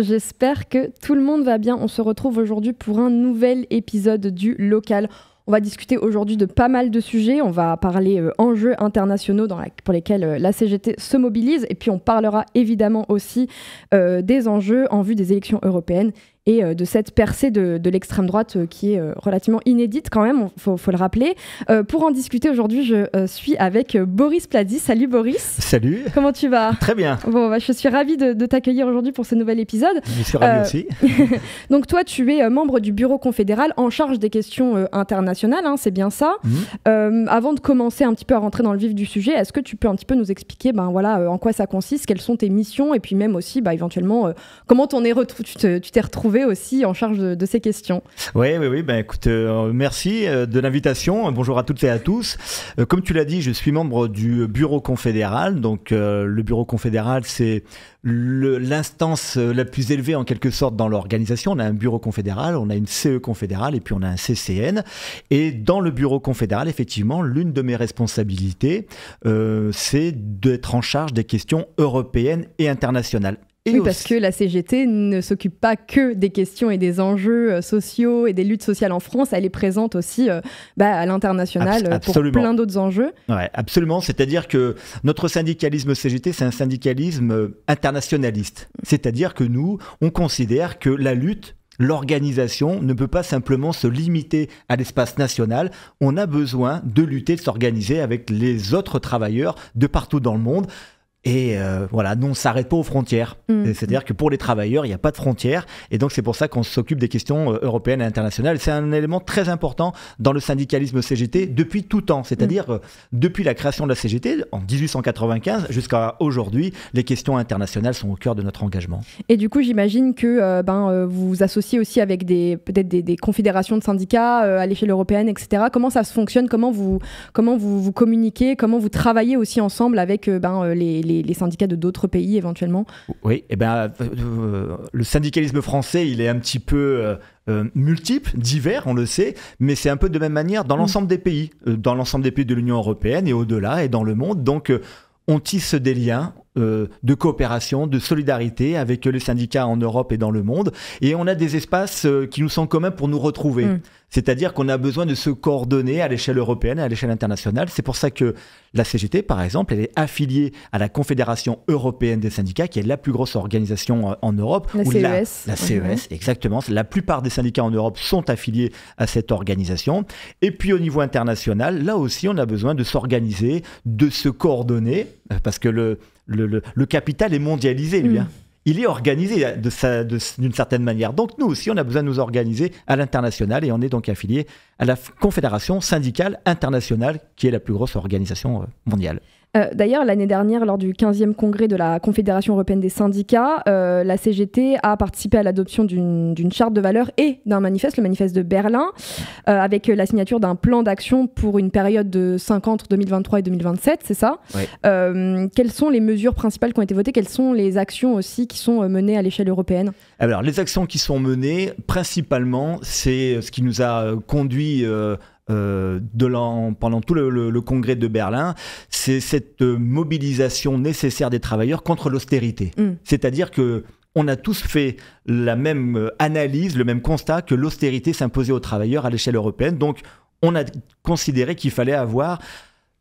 j'espère que tout le monde va bien. On se retrouve aujourd'hui pour un nouvel épisode du local. On va discuter aujourd'hui de pas mal de sujets. On va parler euh, enjeux internationaux pour lesquels euh, la CGT se mobilise. Et puis on parlera évidemment aussi euh, des enjeux en vue des élections européennes et euh, de cette percée de, de l'extrême droite euh, qui est euh, relativement inédite quand même, il faut, le rappeler. pour en discuter aujourd'hui, je suis avec Boris Pladi. Salut Boris. Salut. Comment tu vas Très bien. Bon, bah, je suis ravie de, t'accueillir aujourd'hui pour ce nouvel épisode. Je suis ravie aussi. donc toi, tu es membre du bureau confédéral en charge des questions internationales, hein, c'est bien ça. Mhm. avant de commencer un petit peu à rentrer dans le vif du sujet, est-ce que tu peux un petit peu nous expliquer ben, voilà, en quoi ça consiste, quelles sont tes missions et puis même aussi bah, éventuellement comment tu t'es retrouvé aussi en charge de, ces questions. Oui, oui, oui. Ben, écoute, euh, merci euh, de l'invitation. Bonjour à toutes et à tous. Euh, comme tu l'as dit, je suis membre du Bureau confédéral. Donc, le Bureau confédéral, c'est l'instance la plus élevée en quelque sorte dans l'organisation. On a un bureau confédéral, on a une CE confédérale et puis on a un CCN. Et dans le bureau confédéral, effectivement, l'une de mes responsabilités, c'est d'être en charge des questions européennes et internationales oui, parce que la CGT ne s'occupe pas que des questions et des enjeux euh, sociaux et des luttes sociales en France, elle est présente aussi euh, bah, à l'international euh, pour plein d'autres enjeux. Ouais, absolument, c'est-à-dire que notre syndicalisme CGT, c'est un syndicalisme internationaliste. C'est-à-dire que nous, on considère que la lutte l'organisation ne peut pas simplement se limiter à l'espace national. On a besoin de lutter, de s'organiser avec les autres travailleurs de partout dans le monde. Et euh, voilà, nous, on ne s'arrête pas aux frontières. Mm. C'est-à-dire que pour les travailleurs, il n'y a pas de frontières. Et donc, c'est pour ça qu'on s'occupe des questions euh, européennes et internationales. C'est un élément très important dans le syndicalisme CGT depuis tout temps. C'est-à-dire, mm. euh, depuis la création de la CGT, en 1895 jusqu'à aujourd'hui, les questions internationales sont au cœur de notre engagement. Et du coup, j'imagine que ben, vous vous associez aussi avec peut-être des, confédérations de syndicats à l'échelle européenne, etc. Comment ça se fonctionne Comment vous, comment vous, vous communiquez Comment vous travaillez aussi ensemble avec ben, les les, syndicats de d'autres pays éventuellement Oui, et eh ben, euh, euh, le syndicalisme français, il est un petit peu euh, multiple, divers, on le sait, mais c'est un peu de même manière dans mm. l'ensemble des pays, dans l'ensemble des pays de l'Union européenne et au-delà et dans le monde. Donc, on tisse des liens, de coopération, de solidarité avec les syndicats en Europe et dans le monde. Et on a des espaces qui nous sont communs pour nous retrouver. Mm. C'est-à-dire qu'on a besoin de se coordonner à l'échelle européenne et à l'échelle internationale. C'est pour ça que la CGT, par exemple, elle est affiliée à la Confédération européenne des syndicats, qui est la plus grosse organisation euh, en Europe. La CES. La, CES, e mhm. exactement. La plupart des syndicats en Europe sont affiliés à cette organisation. Et puis au niveau international, là aussi, on a besoin de s'organiser, de se coordonner, euh, parce que le, le, capital est mondialisé, lui. Mm. Hein il est organisé d'une certaine manière. Donc nous aussi, on a besoin de nous organiser à l'international et on est donc affilié à la Confédération syndicale internationale, qui est la plus grosse organisation euh, mondiale. Euh, d'ailleurs, l'année dernière, lors du 15e congrès de la Confédération européenne des syndicats, euh, la CGT a participé à l'adoption d'une charte de valeurs et d'un manifeste, le manifeste de Berlin, euh, avec la signature d'un plan d'action pour une période de 5 ans entre 2023 et 2027, c'est ça Quelles sont les mesures principales qui ont été votées Quelles sont les actions aussi qui sont menées à l'échelle européenne Alors, les actions qui sont menées, principalement, c'est ce qui nous a conduit euh, pendant tout le, congrès de Berlin, c'est cette euh, mobilisation nécessaire des travailleurs contre l'austérité. Mm. C'est-à-dire que on a tous fait la même euh, analyse, le même constat que l'austérité s'imposait aux travailleurs à l'échelle européenne. Donc, on a considéré qu'il fallait avoir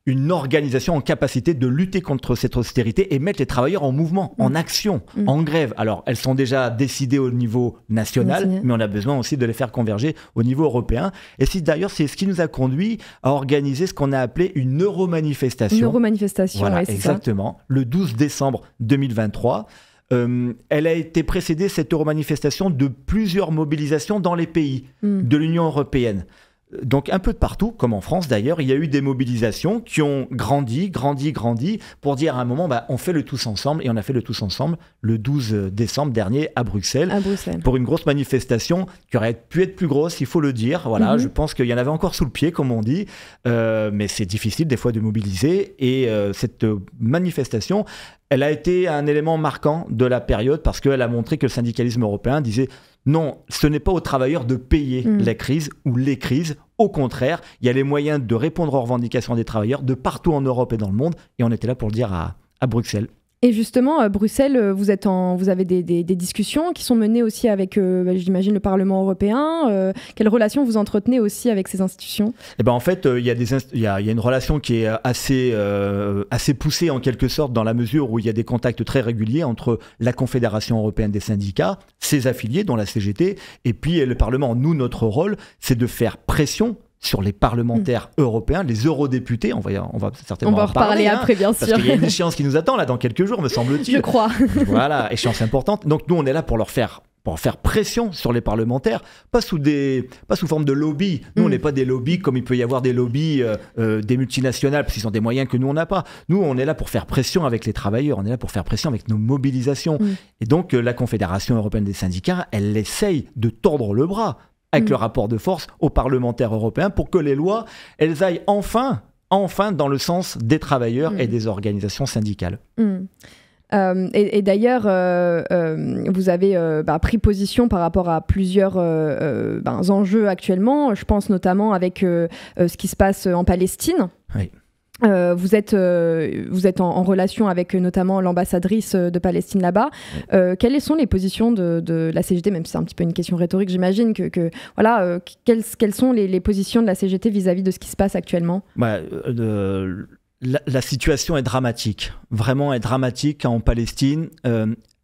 une organisation en capacité de lutter contre cette austérité et mettre les travailleurs en mouvement, en mm. action, mm. en grève. Alors, elles sont déjà décidées au niveau national, mais on a besoin aussi de les faire converger au niveau européen. Et c'est d'ailleurs, c'est ce qui nous a conduit à organiser ce qu'on a appelé une euromanifestation. Une euromanifestation, voilà, exactement. Le 12 décembre 2023. Euh, elle a été précédée, cette euromanifestation de plusieurs mobilisations dans les pays mm. de l'Union européenne. Donc un peu de partout, comme en France d'ailleurs, il y a eu des mobilisations qui ont grandi, grandi, grandi, pour dire à un moment, bah, on fait le tous ensemble, et on a fait le tous ensemble le 12 euh, décembre dernier à Bruxelles, pour une grosse manifestation qui aurait pu être plus grosse, il faut le dire. Voilà, mhm. je pense qu'il y en avait encore sous le pied, comme on dit, euh, mais c'est difficile des fois de mobiliser, et euh, cette manifestation, elle a été un élément marquant de la période parce qu'elle a montré que le syndicalisme européen disait non, ce n'est pas aux travailleurs de payer mm. la crise ou les crises. Au contraire, il y a les moyens de répondre aux revendications des travailleurs de partout en Europe et dans le monde. Et on était là pour le dire à Bruxelles. Et justement, euh, Bruxelles, euh, vous, êtes en, vous avez des, discussions qui sont menées aussi avec, euh, bah, j'imagine, le Parlement européen. quelle relation vous entretenez aussi avec ces institutions eh ben En fait, il y, a, une relation qui est assez, assez poussée en quelque sorte, dans la mesure où il y a des contacts très réguliers entre la Confédération européenne des syndicats, ses affiliés, dont la CGT, et puis le Parlement. Nous, notre rôle, c'est de faire pression sur les parlementaires hmm. européens, les eurodéputés. On va, on va certainement on va en reparler parler, hein, après, bien sûr. Parce qu'il y a une échéance qui nous attend là dans quelques jours, me semble-t-il. Je crois. voilà, échéance importante. Donc nous, on est là pour leur faire pour faire pression sur les parlementaires, pas sous, des, pas sous forme de lobby. Nous, on hmm. n'est pas des lobbies comme il peut y avoir des lobbies euh, euh, des multinationales, parce qu'ils ont des moyens que nous, on n'a pas. Nous, on est là pour faire pression avec les travailleurs, on est là pour faire pression avec nos mobilisations. Hmm. Et donc, euh, la Confédération européenne des syndicats, elle essaye de tordre le bras avec mm. le rapport de force aux parlementaires européens pour que les lois, elles aillent enfin, enfin dans le sens des travailleurs et mm. des organisations syndicales. Mm. Euh, et, d'ailleurs, euh, euh, vous avez bah, pris position par rapport à plusieurs bah, enjeux actuellement. Je pense notamment avec ce qui se passe en Palestine. Oui. Euh, vous êtes, euh, vous êtes en, relation avec euh, notamment l'ambassadrice de Palestine là-bas. quelles sont les positions de, la CGT, même si c'est un petit peu une question rhétorique, j'imagine que, voilà, quelles, quelles, sont les, positions de la CGT vis-à-vis de ce qui se passe actuellement bah, la, la, situation est dramatique, vraiment est dramatique en Palestine.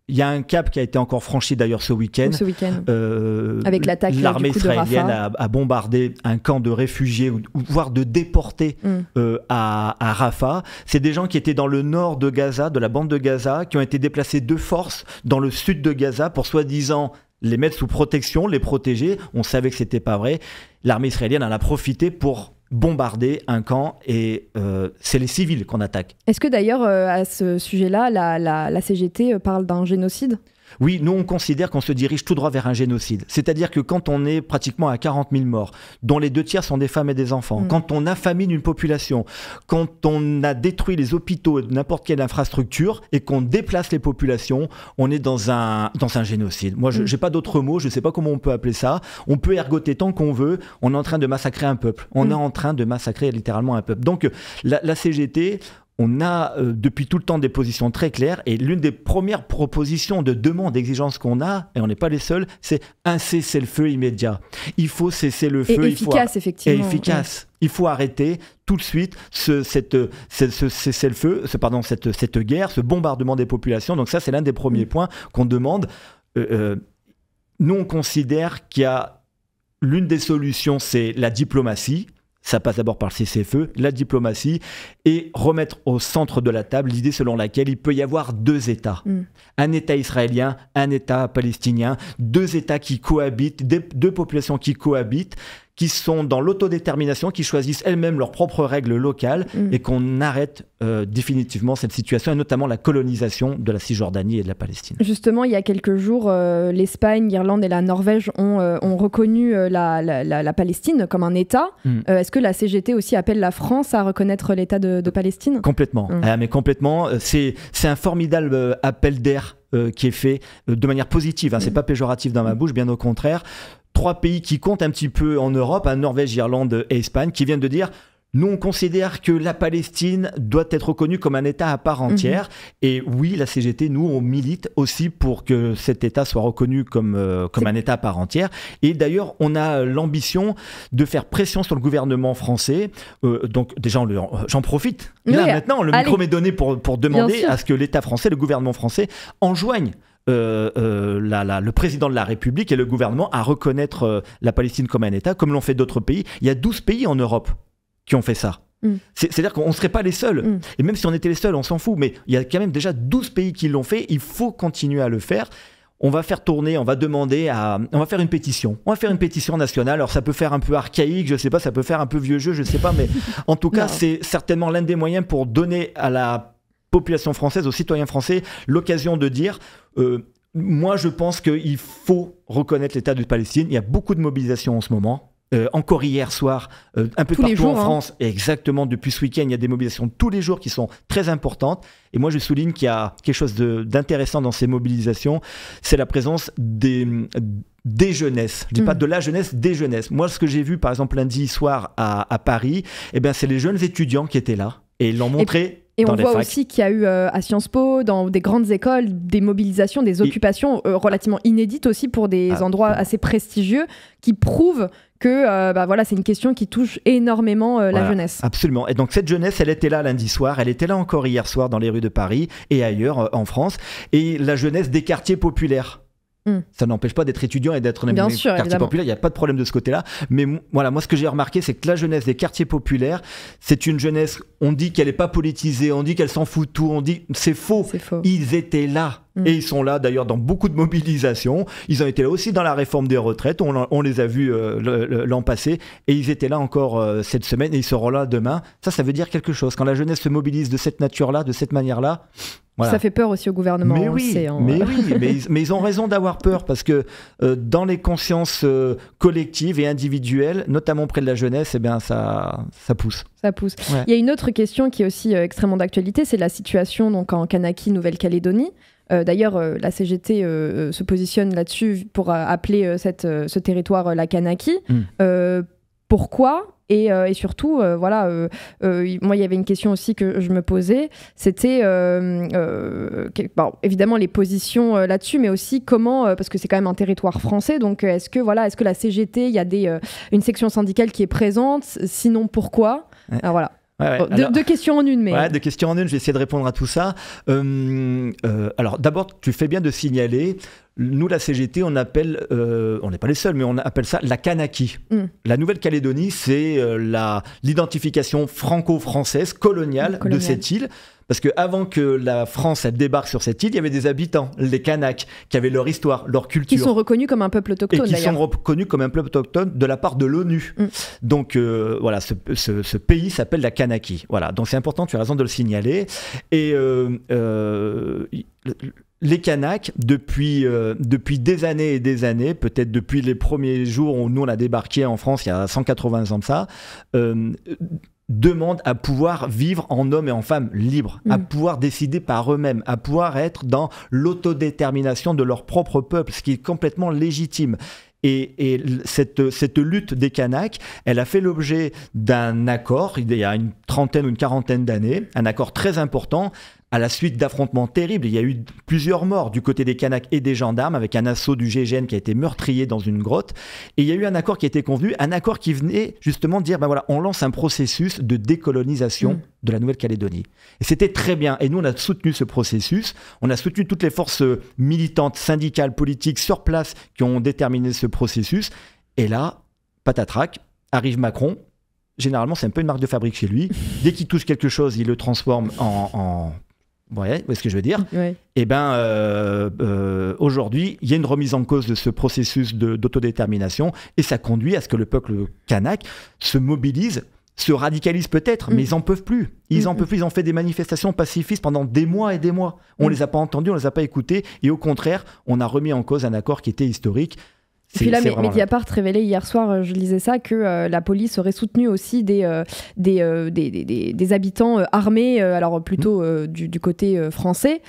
Il y a un cap qui a été encore franchi d'ailleurs ce week-end. Ce week euh, Avec l'attaque L'armée israélienne a, bombardé un camp de réfugiés, ou, voire de déportés mm. euh, à, à, Rafah. C'est des gens qui étaient dans le nord de Gaza, de la bande de Gaza, qui ont été déplacés de force dans le sud de Gaza pour soi-disant les mettre sous protection, les protéger. On savait que c'était pas vrai. L'armée israélienne en a profité pour bombarder un camp et euh, c'est les civils qu'on attaque. Est-ce que d'ailleurs, euh, à ce sujet-là, la CGT euh, parle d'un génocide oui, nous on considère qu'on se dirige tout droit vers un génocide. C'est-à-dire que quand on est pratiquement à 40 000 morts, dont les deux tiers sont des femmes et des enfants, mm. quand on affamine une population, quand on a détruit les hôpitaux et n'importe quelle infrastructure et qu'on déplace les populations, on est dans un, dans un génocide. Moi, je n'ai mm. pas d'autres mots. je ne sais pas comment on peut appeler ça. On peut ergoter tant qu'on veut, on est en train de massacrer un peuple. On mm. est en train de massacrer littéralement un peuple. Donc la CGT, on a euh, depuis tout le temps des positions très claires et l'une des premières propositions de demande, d'exigence qu'on a, et on n'est pas les seuls, c'est un cessez-le-feu immédiat. Il faut cesser le feu. Et efficace, effectivement. Et efficace. Il faut arrêter tout de suite ce, cette, cessez-le-feu, ce, pardon, cette, cette guerre, ce bombardement des populations. Donc ça, c'est l'un des premiers mm. points qu'on demande. Euh, euh, nous, on considère qu'il y a l'une des solutions, c'est la diplomatie ça passe d'abord par le CCFE, la diplomatie, et remettre au centre de la table l'idée selon laquelle il peut y avoir deux États. Mm. Un État israélien, un État palestinien, deux États qui cohabitent, deux populations qui cohabitent, qui sont dans l'autodétermination, qui choisissent elles-mêmes leurs propres règles locales mm. et qu'on arrête euh, définitivement cette situation, et notamment la colonisation de la Cisjordanie et de la Palestine. Justement, il y a quelques jours, euh, l'Espagne, l'Irlande et la Norvège ont, euh, reconnu la, Palestine comme un État. Mm. Est-ce que la CGT aussi appelle la France à reconnaître l'État de, Palestine Complètement, mm. ah, mais complètement. C'est un formidable appel d'air qui est fait de manière positive. Hein, n'est C'est pas péjoratif dans ma bouche, bien au contraire trois pays qui comptent un petit peu en Europe, la hein, Norvège, Irlande et Espagne, qui viennent de dire nous, on considère que la Palestine doit être reconnue comme un État à part mhm. entière. Et oui, la CGT, nous, on milite aussi pour que cet État soit reconnu comme, euh, comme un État à part entière. Et d'ailleurs, on a euh, l'ambition de faire pression sur le gouvernement français. Euh, donc, déjà, j'en profite. Là, maintenant, le micro m'est donné pour, pour demander à ce que l'État français, le gouvernement français, enjoigne euh, euh, le président de la République et le gouvernement à reconnaître euh, la Palestine comme un État, comme l'ont fait d'autres pays. Il y a 12 pays en Europe qui ont fait ça. Mm. C'est-à-dire qu'on ne serait pas les seuls. Mm. Et même si on était les seuls, on s'en fout. Mais il y a quand même déjà 12 pays qui l'ont fait. Il faut continuer à le faire. On va faire tourner, on va demander à. On va faire une pétition. On va faire une pétition nationale. Alors ça peut faire un peu archaïque, je ne sais pas, ça peut faire un peu vieux jeu, je ne sais pas. Mais en tout cas, c'est certainement l'un des moyens pour donner à la population française, aux citoyens français, l'occasion de dire euh, moi, je pense qu'il faut reconnaître l'État de Palestine. Il y a beaucoup de mobilisation en ce moment. Euh, encore hier soir, euh, un peu partout jours, en hein. France, exactement depuis ce week-end, il y a des mobilisations tous les jours qui sont très importantes. Et moi, je souligne qu'il y a quelque chose d'intéressant dans ces mobilisations, c'est la présence des, des jeunesses. Je dis pas hmm. de la jeunesse, des jeunesses. Moi, ce que j'ai vu, par exemple, lundi soir à, à Paris, eh ben, c'est les jeunes étudiants qui étaient là et ils l'ont montré et on voit aussi qu'il y a eu euh, à Sciences Po, dans des grandes écoles, des mobilisations, des occupations euh, relativement inédites aussi pour des ah. endroits assez prestigieux qui prouvent que euh, bah, voilà, c'est une question qui touche énormément la jeunesse. Absolument. Et donc cette jeunesse, elle était là lundi soir, elle était là encore hier soir dans les rues de Paris et ailleurs en France. Et la jeunesse des quartiers populaires. Hmm. Ça n'empêche pas d'être étudiant et d'être dans les quartiers populaires. Il n'y a pas de problème de ce côté-là. Mais voilà, moi, ce que j'ai remarqué, c'est que la jeunesse des quartiers populaires, c'est une jeunesse. On dit qu'elle n'est pas politisée, on dit qu'elle s'en fout de tout, on dit c'est faux. Ils étaient là. Hmm. Et ils sont là d'ailleurs dans beaucoup de mobilisations. Ils ont été là aussi dans la réforme des retraites. On, les a vus euh, l'an passé. Et ils étaient là encore euh, cette semaine et ils seront là demain. Ça, ça veut dire quelque chose. Quand la jeunesse se mobilise de cette nature-là, de cette manière-là, ça fait peur aussi au gouvernement. Mais hein. oui, mais, oui mais, ils, ont raison d'avoir peur parce que euh, dans les consciences euh, collectives et individuelles, notamment près de la jeunesse, et eh bien ça, ça pousse. Ça pousse. Il y a une autre question qui est aussi euh, extrêmement d'actualité, c'est la situation donc en Kanaki, Nouvelle-Calédonie. D'ailleurs, la CGT se positionne là-dessus pour appeler cette, ce territoire la Kanaki. Hmm pourquoi et, euh, surtout, euh, voilà, euh, moi, il y avait une question aussi que je me posais. C'était, évidemment, les positions là-dessus, mais aussi comment, parce que c'est quand même un territoire français, donc est-ce que, voilà, est-ce que la CGT, il y a des, une section syndicale qui est présente Sinon, pourquoi voilà. deux, questions en une, mais. Ouais, deux questions en une, je vais essayer de répondre à tout ça. Hum, alors, d'abord, tu fais bien de signaler nous, la CGT, on appelle, euh, on n'est pas les seuls, mais on appelle ça la Kanaki. Mm. La Nouvelle-Calédonie, c'est euh, l'identification franco-française coloniale, de cette île. Parce que avant que la France elle débarque sur cette île, il y avait des habitants, les Kanaks, qui avaient leur histoire, leur culture. Qui sont reconnus comme un peuple autochtone. Et qui sont reconnus comme un peuple autochtone de la part de l'ONU. Mm. Donc euh, voilà, ce, pays s'appelle la Kanaki. Voilà, donc c'est important, tu as raison de le signaler. Et les Kanaks, depuis, euh, depuis des années et des années, peut-être depuis les premiers jours où nous on a débarqué en France il y a 180 ans de ça, euh, demandent à pouvoir vivre en hommes et en femmes libres, à mm. pouvoir décider par eux-mêmes, à pouvoir être dans l'autodétermination de leur propre peuple, ce qui est complètement légitime. Et, cette, cette, lutte des Kanaks, elle a fait l'objet d'un accord, il y a une trentaine ou une quarantaine d'années, un accord très important à la suite d'affrontements terribles, il y a eu plusieurs morts du côté des Kanaks et des gendarmes, avec un assaut du GGN qui a été meurtrier dans une grotte. Et il y a eu un accord qui a été convenu, un accord qui venait justement de dire, ben voilà, on lance un processus de décolonisation de la Nouvelle-Calédonie. Et c'était très bien. Et nous, on a soutenu ce processus. On a soutenu toutes les forces militantes, syndicales, politiques sur place qui ont déterminé ce processus. Et là, patatrac, arrive Macron, généralement, c'est un peu une marque de fabrique chez lui. Dès qu'il touche quelque chose, il le transforme en vous voyez ce que je veux dire Eh bien, euh, euh, aujourd'hui, il y a une remise en cause de ce processus d'autodétermination et ça conduit à ce que le peuple kanak se mobilise, se radicalise peut-être, mm. mais ils n'en peuvent plus. Ils mm, en mm. peuvent plus, ils ont fait des manifestations pacifistes pendant des mois et des mois. On ne les a pas entendus, on ne les a pas écoutés et au contraire, on a remis en cause un accord qui était historique. Et puis là, Mediapart révélait hier soir, euh, je lisais ça, que euh, la police aurait soutenu aussi des, euh, des, des, habitants armés, alors plutôt mm. du, côté français.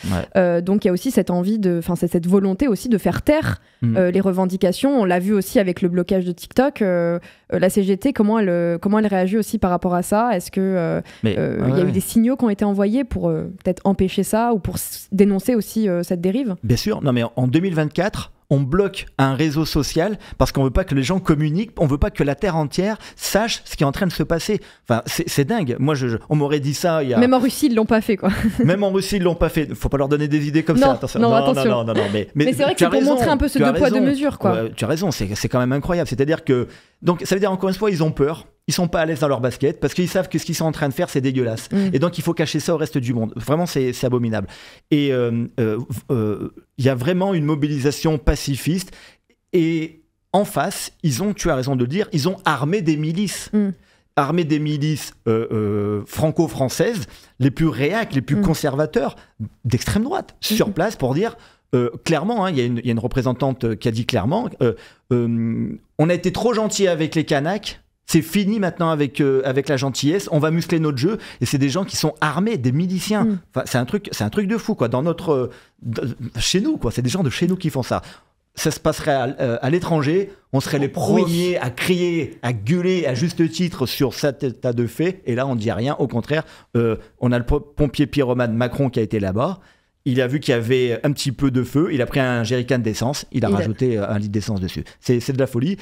donc il y a aussi cette envie, enfin cette volonté aussi de faire taire mm. les revendications. On l'a vu aussi avec le blocage de TikTok. la CGT, comment elle, comment elle réagit aussi par rapport à ça Est-ce qu'il y a eu des signaux qui ont été envoyés pour peut-être empêcher ça ou pour dénoncer aussi cette dérive Bien sûr, non mais en 2024, on bloque un réseau social parce qu'on veut pas que les gens communiquent, on veut pas que la terre entière sache ce qui est en train de se passer. Enfin, c'est dingue. Moi, on m'aurait dit ça. Il y a... Même en Russie, ils l'ont pas fait, quoi. Même en Russie, ils l'ont pas fait. Il Faut pas leur donner des idées comme ça. Non, non, non, mais, c'est vrai que c'est pour montrer un peu ce deux poids deux mesures, quoi. tu as raison. C'est quand même incroyable. C'est-à-dire que donc ça veut dire encore une fois, ils ont peur ils sont pas à l'aise dans leur basket parce qu'ils savent que ce qu'ils sont en train de faire c'est dégueulasse mm. et donc il faut cacher ça au reste du monde vraiment c'est abominable et euh, euh, euh, il y a vraiment une mobilisation pacifiste et en face ils ont tu as raison de le dire ils ont armé des milices mm. armé des milices franco-françaises les plus réacs les plus mm. conservateurs d'extrême droite sur place pour dire clairement, hein, il y, a une représentante qui a dit clairement, on a été trop gentil avec les Kanaks, c'est fini maintenant avec, euh, avec la gentillesse. On va muscler notre jeu. Et c'est des gens qui sont armés, des miliciens. Mm. Enfin, c'est un truc, c'est un truc de fou quoi. Dans notre, euh, chez nous quoi. C'est des gens de chez nous qui font ça. Ça se passerait à, euh, l'étranger, on serait les oh, premiers à crier, à gueuler à juste titre sur cet état de fait. Et là, on ne dit rien. Au contraire, on a le pompier pyromane Macron qui a été là-bas. Il a vu qu'il y avait un petit peu de feu. Il a pris un jerrycan d'essence. Il a rajouté un litre d'essence dessus. C'est de la folie.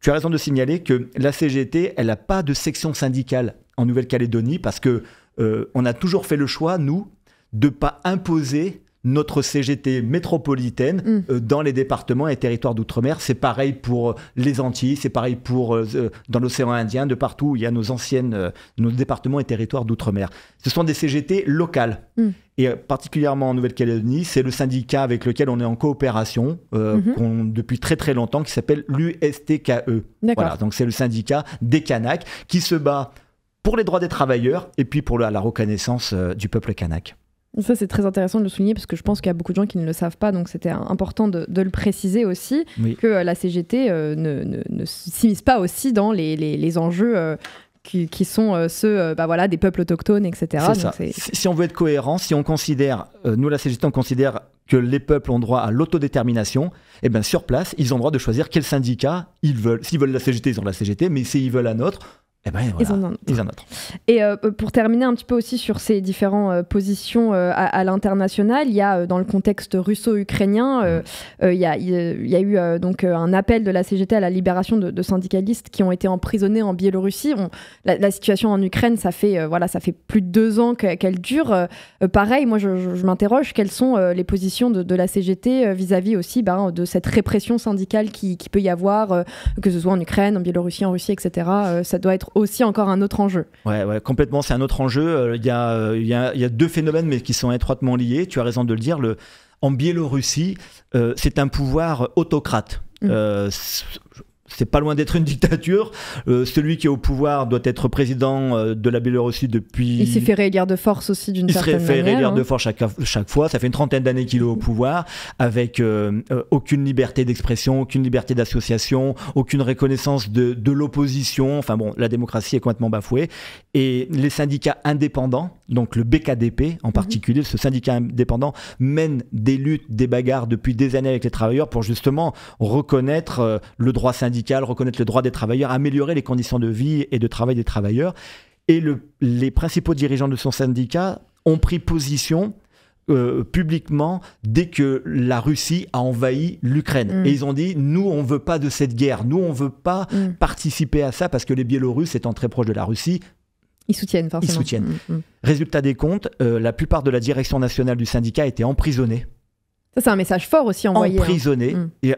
Tu as raison de signaler que la CGT, elle n'a pas de section syndicale en Nouvelle-Calédonie parce que euh, on a toujours fait le choix, nous, de ne pas imposer notre CGT métropolitaine mm. euh, dans les départements et territoires d'outre-mer. C'est pareil pour euh, les Antilles, c'est pareil pour euh, dans l'océan Indien, de partout où il y a nos anciennes, nos départements et territoires d'outre-mer. Ce sont des CGT locales. Mm. Et particulièrement en Nouvelle-Calédonie, c'est le syndicat avec lequel on est en coopération mhm. depuis très très longtemps qui s'appelle l'USTKE. Voilà, donc c'est le syndicat des Kanaks qui se bat pour les droits des travailleurs et puis pour la, la reconnaissance du peuple kanak. Ça, c'est très intéressant de le souligner parce que je pense qu'il y a beaucoup de gens qui ne le savent pas, donc c'était important de, le préciser aussi, que euh, la CGT euh, ne, ne, s'immisce pas aussi dans les, enjeux. Euh, qui, sont ceux bah voilà, des peuples autochtones, etc. Si on veut être cohérent, si on considère, nous la CGT, on considère que les peuples ont droit à l'autodétermination, et eh bien sur place, ils ont droit de choisir quel syndicat ils veulent. S'ils veulent la CGT, ils ont la CGT, mais s'ils veulent un nôtre, ils Et pour terminer un petit peu aussi sur ces différentes euh, positions euh, à, l'international, il y a euh, dans le contexte russo-ukrainien, mm. il y, y, a eu donc un appel de la CGT à la libération de, syndicalistes qui ont été emprisonnés en Biélorussie. la, situation en Ukraine, ça fait voilà, ça fait plus de deux ans qu'elle dure. pareil, moi je, m'interroge quelles sont les positions de, la CGT vis-à-vis aussi ben, de cette répression syndicale qui, qui peut y avoir, que ce soit en Ukraine, en Biélorussie, en Russie, etc. ça doit être aussi encore un autre enjeu. Ouais, ouais complètement, c'est un autre enjeu. Euh, euh, il y, a, il, y a, y, a, deux phénomènes, mais qui sont étroitement liés. Tu as raison de le dire. Le, en Biélorussie, euh, c'est un pouvoir autocrate. Mmh c'est pas loin d'être une dictature. Euh, celui qui est au pouvoir doit être président euh, de la Biélorussie depuis. Il s'est fait réélire de force aussi d'une certaine manière. Il s'est fait réélire de hein. force chaque, chaque, fois. Ça fait une trentaine d'années qu'il est au pouvoir, avec euh, aucune liberté d'expression, aucune liberté d'association, aucune reconnaissance de, de l'opposition. Enfin bon, la démocratie est complètement bafouée. Et les syndicats indépendants, donc le BKDP en mhm. particulier, ce syndicat indépendant, mène des luttes, des bagarres depuis des années avec les travailleurs pour justement reconnaître le droit syndical reconnaître le droit des travailleurs, améliorer les conditions de vie et de travail des travailleurs. Et le, les principaux dirigeants de son syndicat ont pris position euh, publiquement dès que la Russie a envahi l'Ukraine. Mm. Et ils ont dit, nous, on ne veut pas de cette guerre, nous, on ne veut pas mm. participer à ça parce que les Biélorusses, étant très proches de la Russie, ils soutiennent forcément. soutiennent. Mm, Résultat des comptes, euh, la plupart de la direction nationale du syndicat a été emprisonnée. Ça, c'est un message fort aussi envoyé. Hein. Emprisonnée.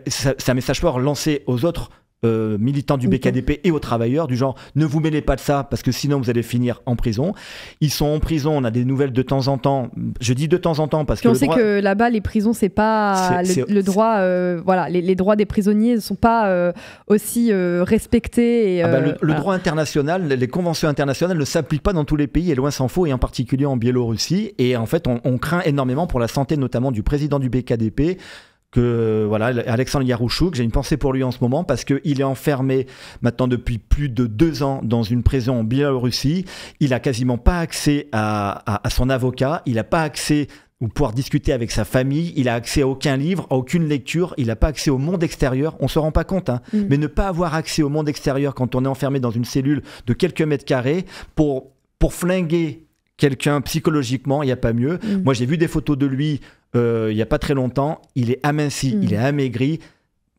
c'est un message fort lancé aux autres euh, militants du BKDP et aux travailleurs, du genre ne vous mêlez pas de ça parce que sinon vous allez finir en prison. Ils sont en prison, on a des nouvelles de temps en temps. Je dis de temps en temps parce que. on sait que là-bas, les prisons, c'est pas. Le, droit. Euh, voilà, les, droits des prisonniers ne sont pas euh, aussi respectés. Ah bah, le, droit international, les conventions internationales ne s'appliquent pas dans tous les pays et loin s'en faut, et en particulier en Biélorussie. Et en fait, on, on craint énormément pour la santé, notamment du président du BKDP que voilà, Alexandre Yarouchouk, j'ai une pensée pour lui en ce moment parce qu'il est enfermé maintenant depuis plus de deux ans dans une prison en Biélorussie. Il a quasiment pas accès à, son avocat, il n'a pas accès ou pouvoir discuter avec sa famille, il a accès à aucun livre, à aucune lecture, il n'a pas accès au monde extérieur, on se rend pas compte, hein. Mm. mais ne pas avoir accès au monde extérieur quand on est enfermé dans une cellule de quelques mètres carrés pour, pour flinguer quelqu'un psychologiquement, il n'y a pas mieux. Mm. Moi j'ai vu des photos de lui euh, il n'y a pas très longtemps. Il est aminci, il mm. est amaigri.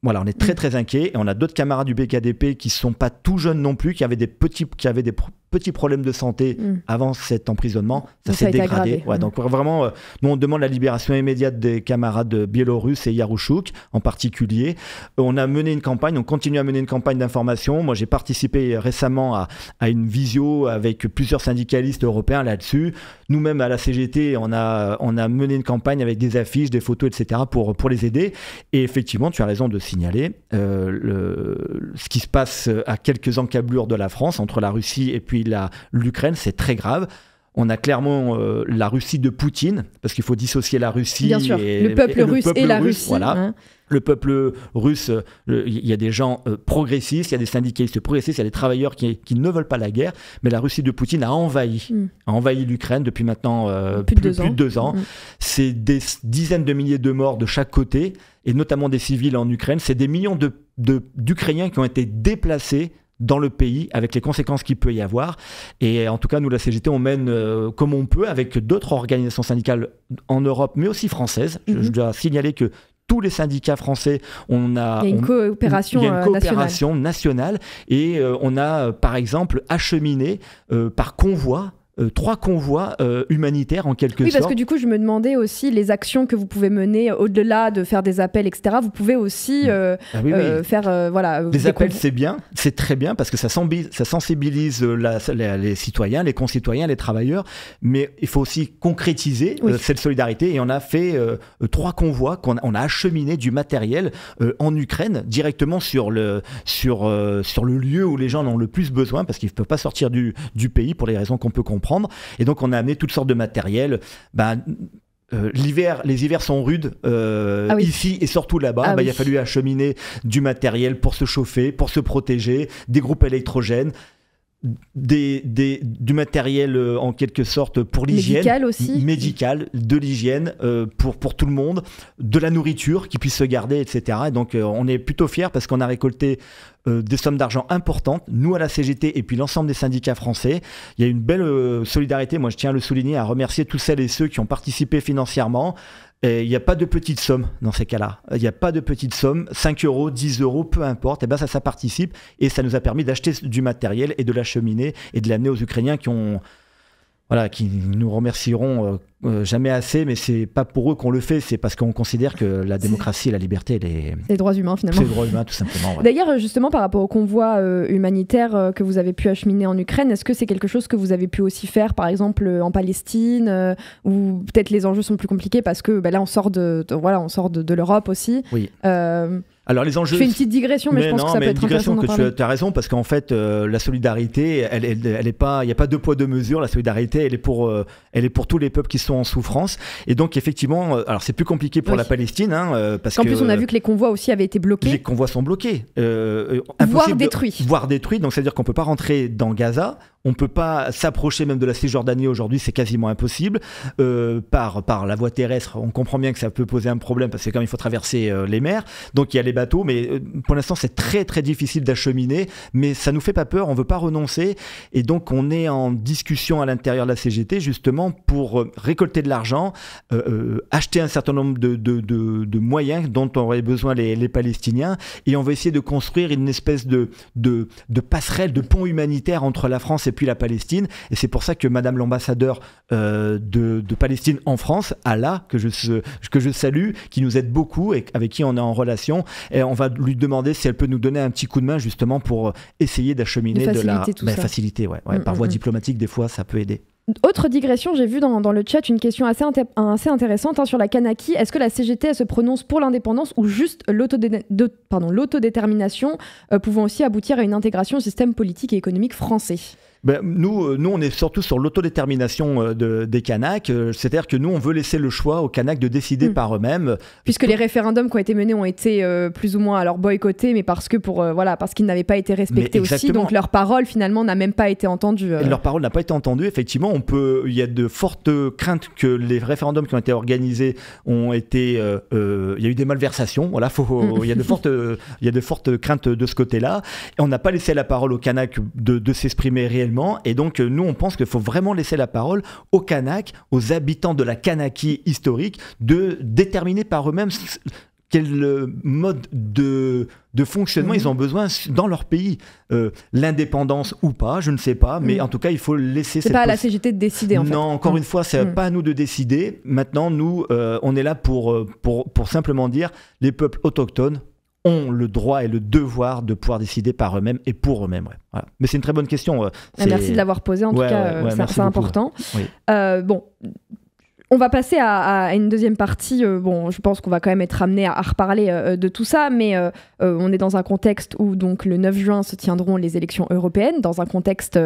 Voilà, on est très mm. très inquiet et on a d'autres camarades du BKDP qui ne sont pas tout jeunes non plus, qui avaient des petits, qui avaient des petit problème de santé mm. avant cet emprisonnement. Ça, s'est dégradé. Mm. Donc vraiment, euh, nous on demande la libération immédiate des camarades biélorusses et Yarouchouk en particulier. Euh, on a mené une campagne, on continue à mener une campagne d'information. Moi j'ai participé récemment à, une visio avec plusieurs syndicalistes européens là-dessus. Nous-mêmes à la CGT, on a, on a mené une campagne avec des affiches, des photos, etc. pour, pour les aider. Et effectivement, tu as raison de signaler euh, ce qui se passe à quelques encablures de la France, entre la Russie et puis l'Ukraine, c'est très grave. On a clairement euh, la Russie de Poutine, parce qu'il faut dissocier la Russie Et, le peuple russe et euh, la Russie. Voilà. Le peuple russe, il y a des gens euh, progressistes, il y a des syndicalistes progressistes, il y a des travailleurs qui, ne veulent pas la guerre, mais la Russie de Poutine a envahi, mm. a envahi l'Ukraine depuis maintenant plus, de deux ans. Mm. C'est des dizaines de milliers de morts de chaque côté, et notamment des civils en Ukraine. C'est des millions d'Ukrainiens de, qui ont été déplacés dans le pays avec les conséquences qu'il peut y avoir. Et en tout cas, nous, la CGT, on mène euh, comme on peut avec d'autres organisations syndicales en Europe, mais aussi françaises. Je, mhm. dois signaler que tous les syndicats français, on a, une coopération, nationale. et euh, on a euh, par exemple acheminé par convoi euh, trois convois euh, humanitaires en quelque sorte. Oui, parce que du coup, je me demandais aussi les actions que vous pouvez mener au-delà de faire des appels, etc. Vous pouvez aussi mm. euh, ah faire. voilà, des, appels, c'est bien, c'est très bien parce que ça, ça sensibilise la, les citoyens, les concitoyens, les travailleurs, mais il faut aussi concrétiser cette solidarité et on a fait trois convois qu'on on a acheminé du matériel en Ukraine directement sur le, sur, sur le lieu où les gens en ont le plus besoin parce qu'ils ne peuvent pas sortir du, du pays pour les raisons qu'on peut comprendre et donc, on a amené toutes sortes de matériel. Ben, euh, l'hiver, les hivers sont rudes euh, ah ici et surtout là-bas. Ah ben, il a fallu acheminer du matériel pour se chauffer, pour se protéger, des groupes électrogènes des, du matériel euh, en quelque sorte pour l'hygiène. Médical aussi. Médical, de l'hygiène euh, pour, pour tout le monde, de la nourriture qui puisse se garder, etc. Et donc euh, on est plutôt fiers parce qu'on a récolté des sommes d'argent importantes, nous à la CGT et puis l'ensemble des syndicats français. Il y a une belle solidarité, moi je tiens à le souligner, à remercier tous celles et ceux qui ont participé financièrement, il n'y a pas de petite somme dans ces cas-là. Il n'y a pas de petite somme, 5 euros, 10 euros, peu importe. Et eh ben ça, ça participe et ça nous a permis d'acheter du matériel et de l'acheminer et de l'amener aux Ukrainiens qui ont, voilà, qui nous remercieront euh, euh, jamais assez, mais c'est pas pour eux qu'on le fait, c'est parce qu'on considère que la démocratie et la liberté, les... droits humains finalement. C'est les droits humains tout simplement. D'ailleurs, justement, par rapport au convoi euh, humanitaire que vous avez pu acheminer en Ukraine, est-ce que c'est quelque chose que vous avez pu aussi faire, par exemple, en Palestine, où peut-être les enjeux sont plus compliqués parce que bah, là, on sort de, voilà, on sort de, de l'Europe aussi. Oui. Alors les enjeux. Je fais une petite digression, mais, je pense que ça peut être intéressant. Que tu, as raison parce qu'en fait, euh, la solidarité, elle, elle, elle pas, il n'y a pas deux poids deux mesures. La solidarité, elle est pour, euh, elle est pour tous les peuples qui sont en souffrance. Et donc effectivement, euh, alors c'est plus compliqué pour la Palestine, hein, parce qu'en plus on a vu que les convois aussi avaient été bloqués. Les convois sont bloqués, voire détruits. Voire détruits. Donc c'est à dire qu'on peut pas rentrer dans Gaza on peut pas s'approcher même de la Cisjordanie aujourd'hui, c'est quasiment impossible. Euh, par, par la voie terrestre, on comprend bien que ça peut poser un problème parce que quand il faut traverser euh, les mers. Donc il y a les bateaux, mais euh, pour l'instant c'est très très difficile d'acheminer. Mais ça nous fait pas peur, on veut pas renoncer. Et donc on est en discussion à l'intérieur de la CGT justement pour récolter de l'argent, acheter un certain nombre de, de, moyens dont auraient besoin les, Palestiniens. Et on va essayer de construire une espèce de, de, de passerelle, de pont humanitaire entre la France et et puis la Palestine. Et c'est pour ça que Madame l'ambassadeur euh, de, Palestine en France, Allah, que je, que je salue, qui nous aide beaucoup et avec qui on est en relation, et on va lui demander si elle peut nous donner un petit coup de main justement pour euh, essayer d'acheminer de, la facilité, ouais, mm, par mm, voie mm. diplomatique, des fois, ça peut aider. Autre digression, j'ai vu dans, le chat une question assez, assez intéressante hein, sur la Kanaki. Est-ce que la CGT se prononce pour l'indépendance ou juste l'autodétermination, euh, pouvant aussi aboutir à une intégration au système politique et économique français ben, nous, euh, nous, on est surtout sur l'autodétermination euh, des Kanaks, euh, c'est-à-dire que nous, on veut laisser le choix aux Kanaks de décider mm. par eux-mêmes. Puisque les référendums qui ont été menés ont été plus ou moins alors boycottés, mais parce que pour voilà, parce qu'ils n'avaient pas été respectés aussi, donc leur parole finalement n'a même pas été entendue. Leur parole n'a pas été entendue. Effectivement, on peut, il y a de fortes craintes que les référendums qui ont été organisés ont été, il y a eu des malversations. Voilà, il y a de fortes, il y a de fortes craintes de ce côté-là. On n'a pas laissé la parole aux Kanaks de s'exprimer réellement et donc, euh, nous, on pense qu'il faut vraiment laisser la parole aux Kanaks, aux habitants de la Kanakie historique, de déterminer par eux-mêmes quel euh, mode de, fonctionnement ils mhm. ont besoin dans leur pays. Euh, l'indépendance ou pas, je ne sais pas, mais mhm. en tout cas, il faut laisser. C'est pas à la CGT de décider. En non, encore mhm. une fois, c'est pas à nous de décider. Maintenant, nous, on est là pour, pour simplement dire les peuples autochtones ont le droit et le devoir de pouvoir décider par eux-mêmes et pour eux-mêmes. Mais c'est une très bonne question. Euh, merci de l'avoir posée, en tout cas, euh, c'est important. Euh, bon, on va passer à, une deuxième partie. bon, je pense qu'on va quand même être amené à, reparler de tout ça, mais on est dans un contexte où donc le 9 juin se tiendront les élections européennes, dans un contexte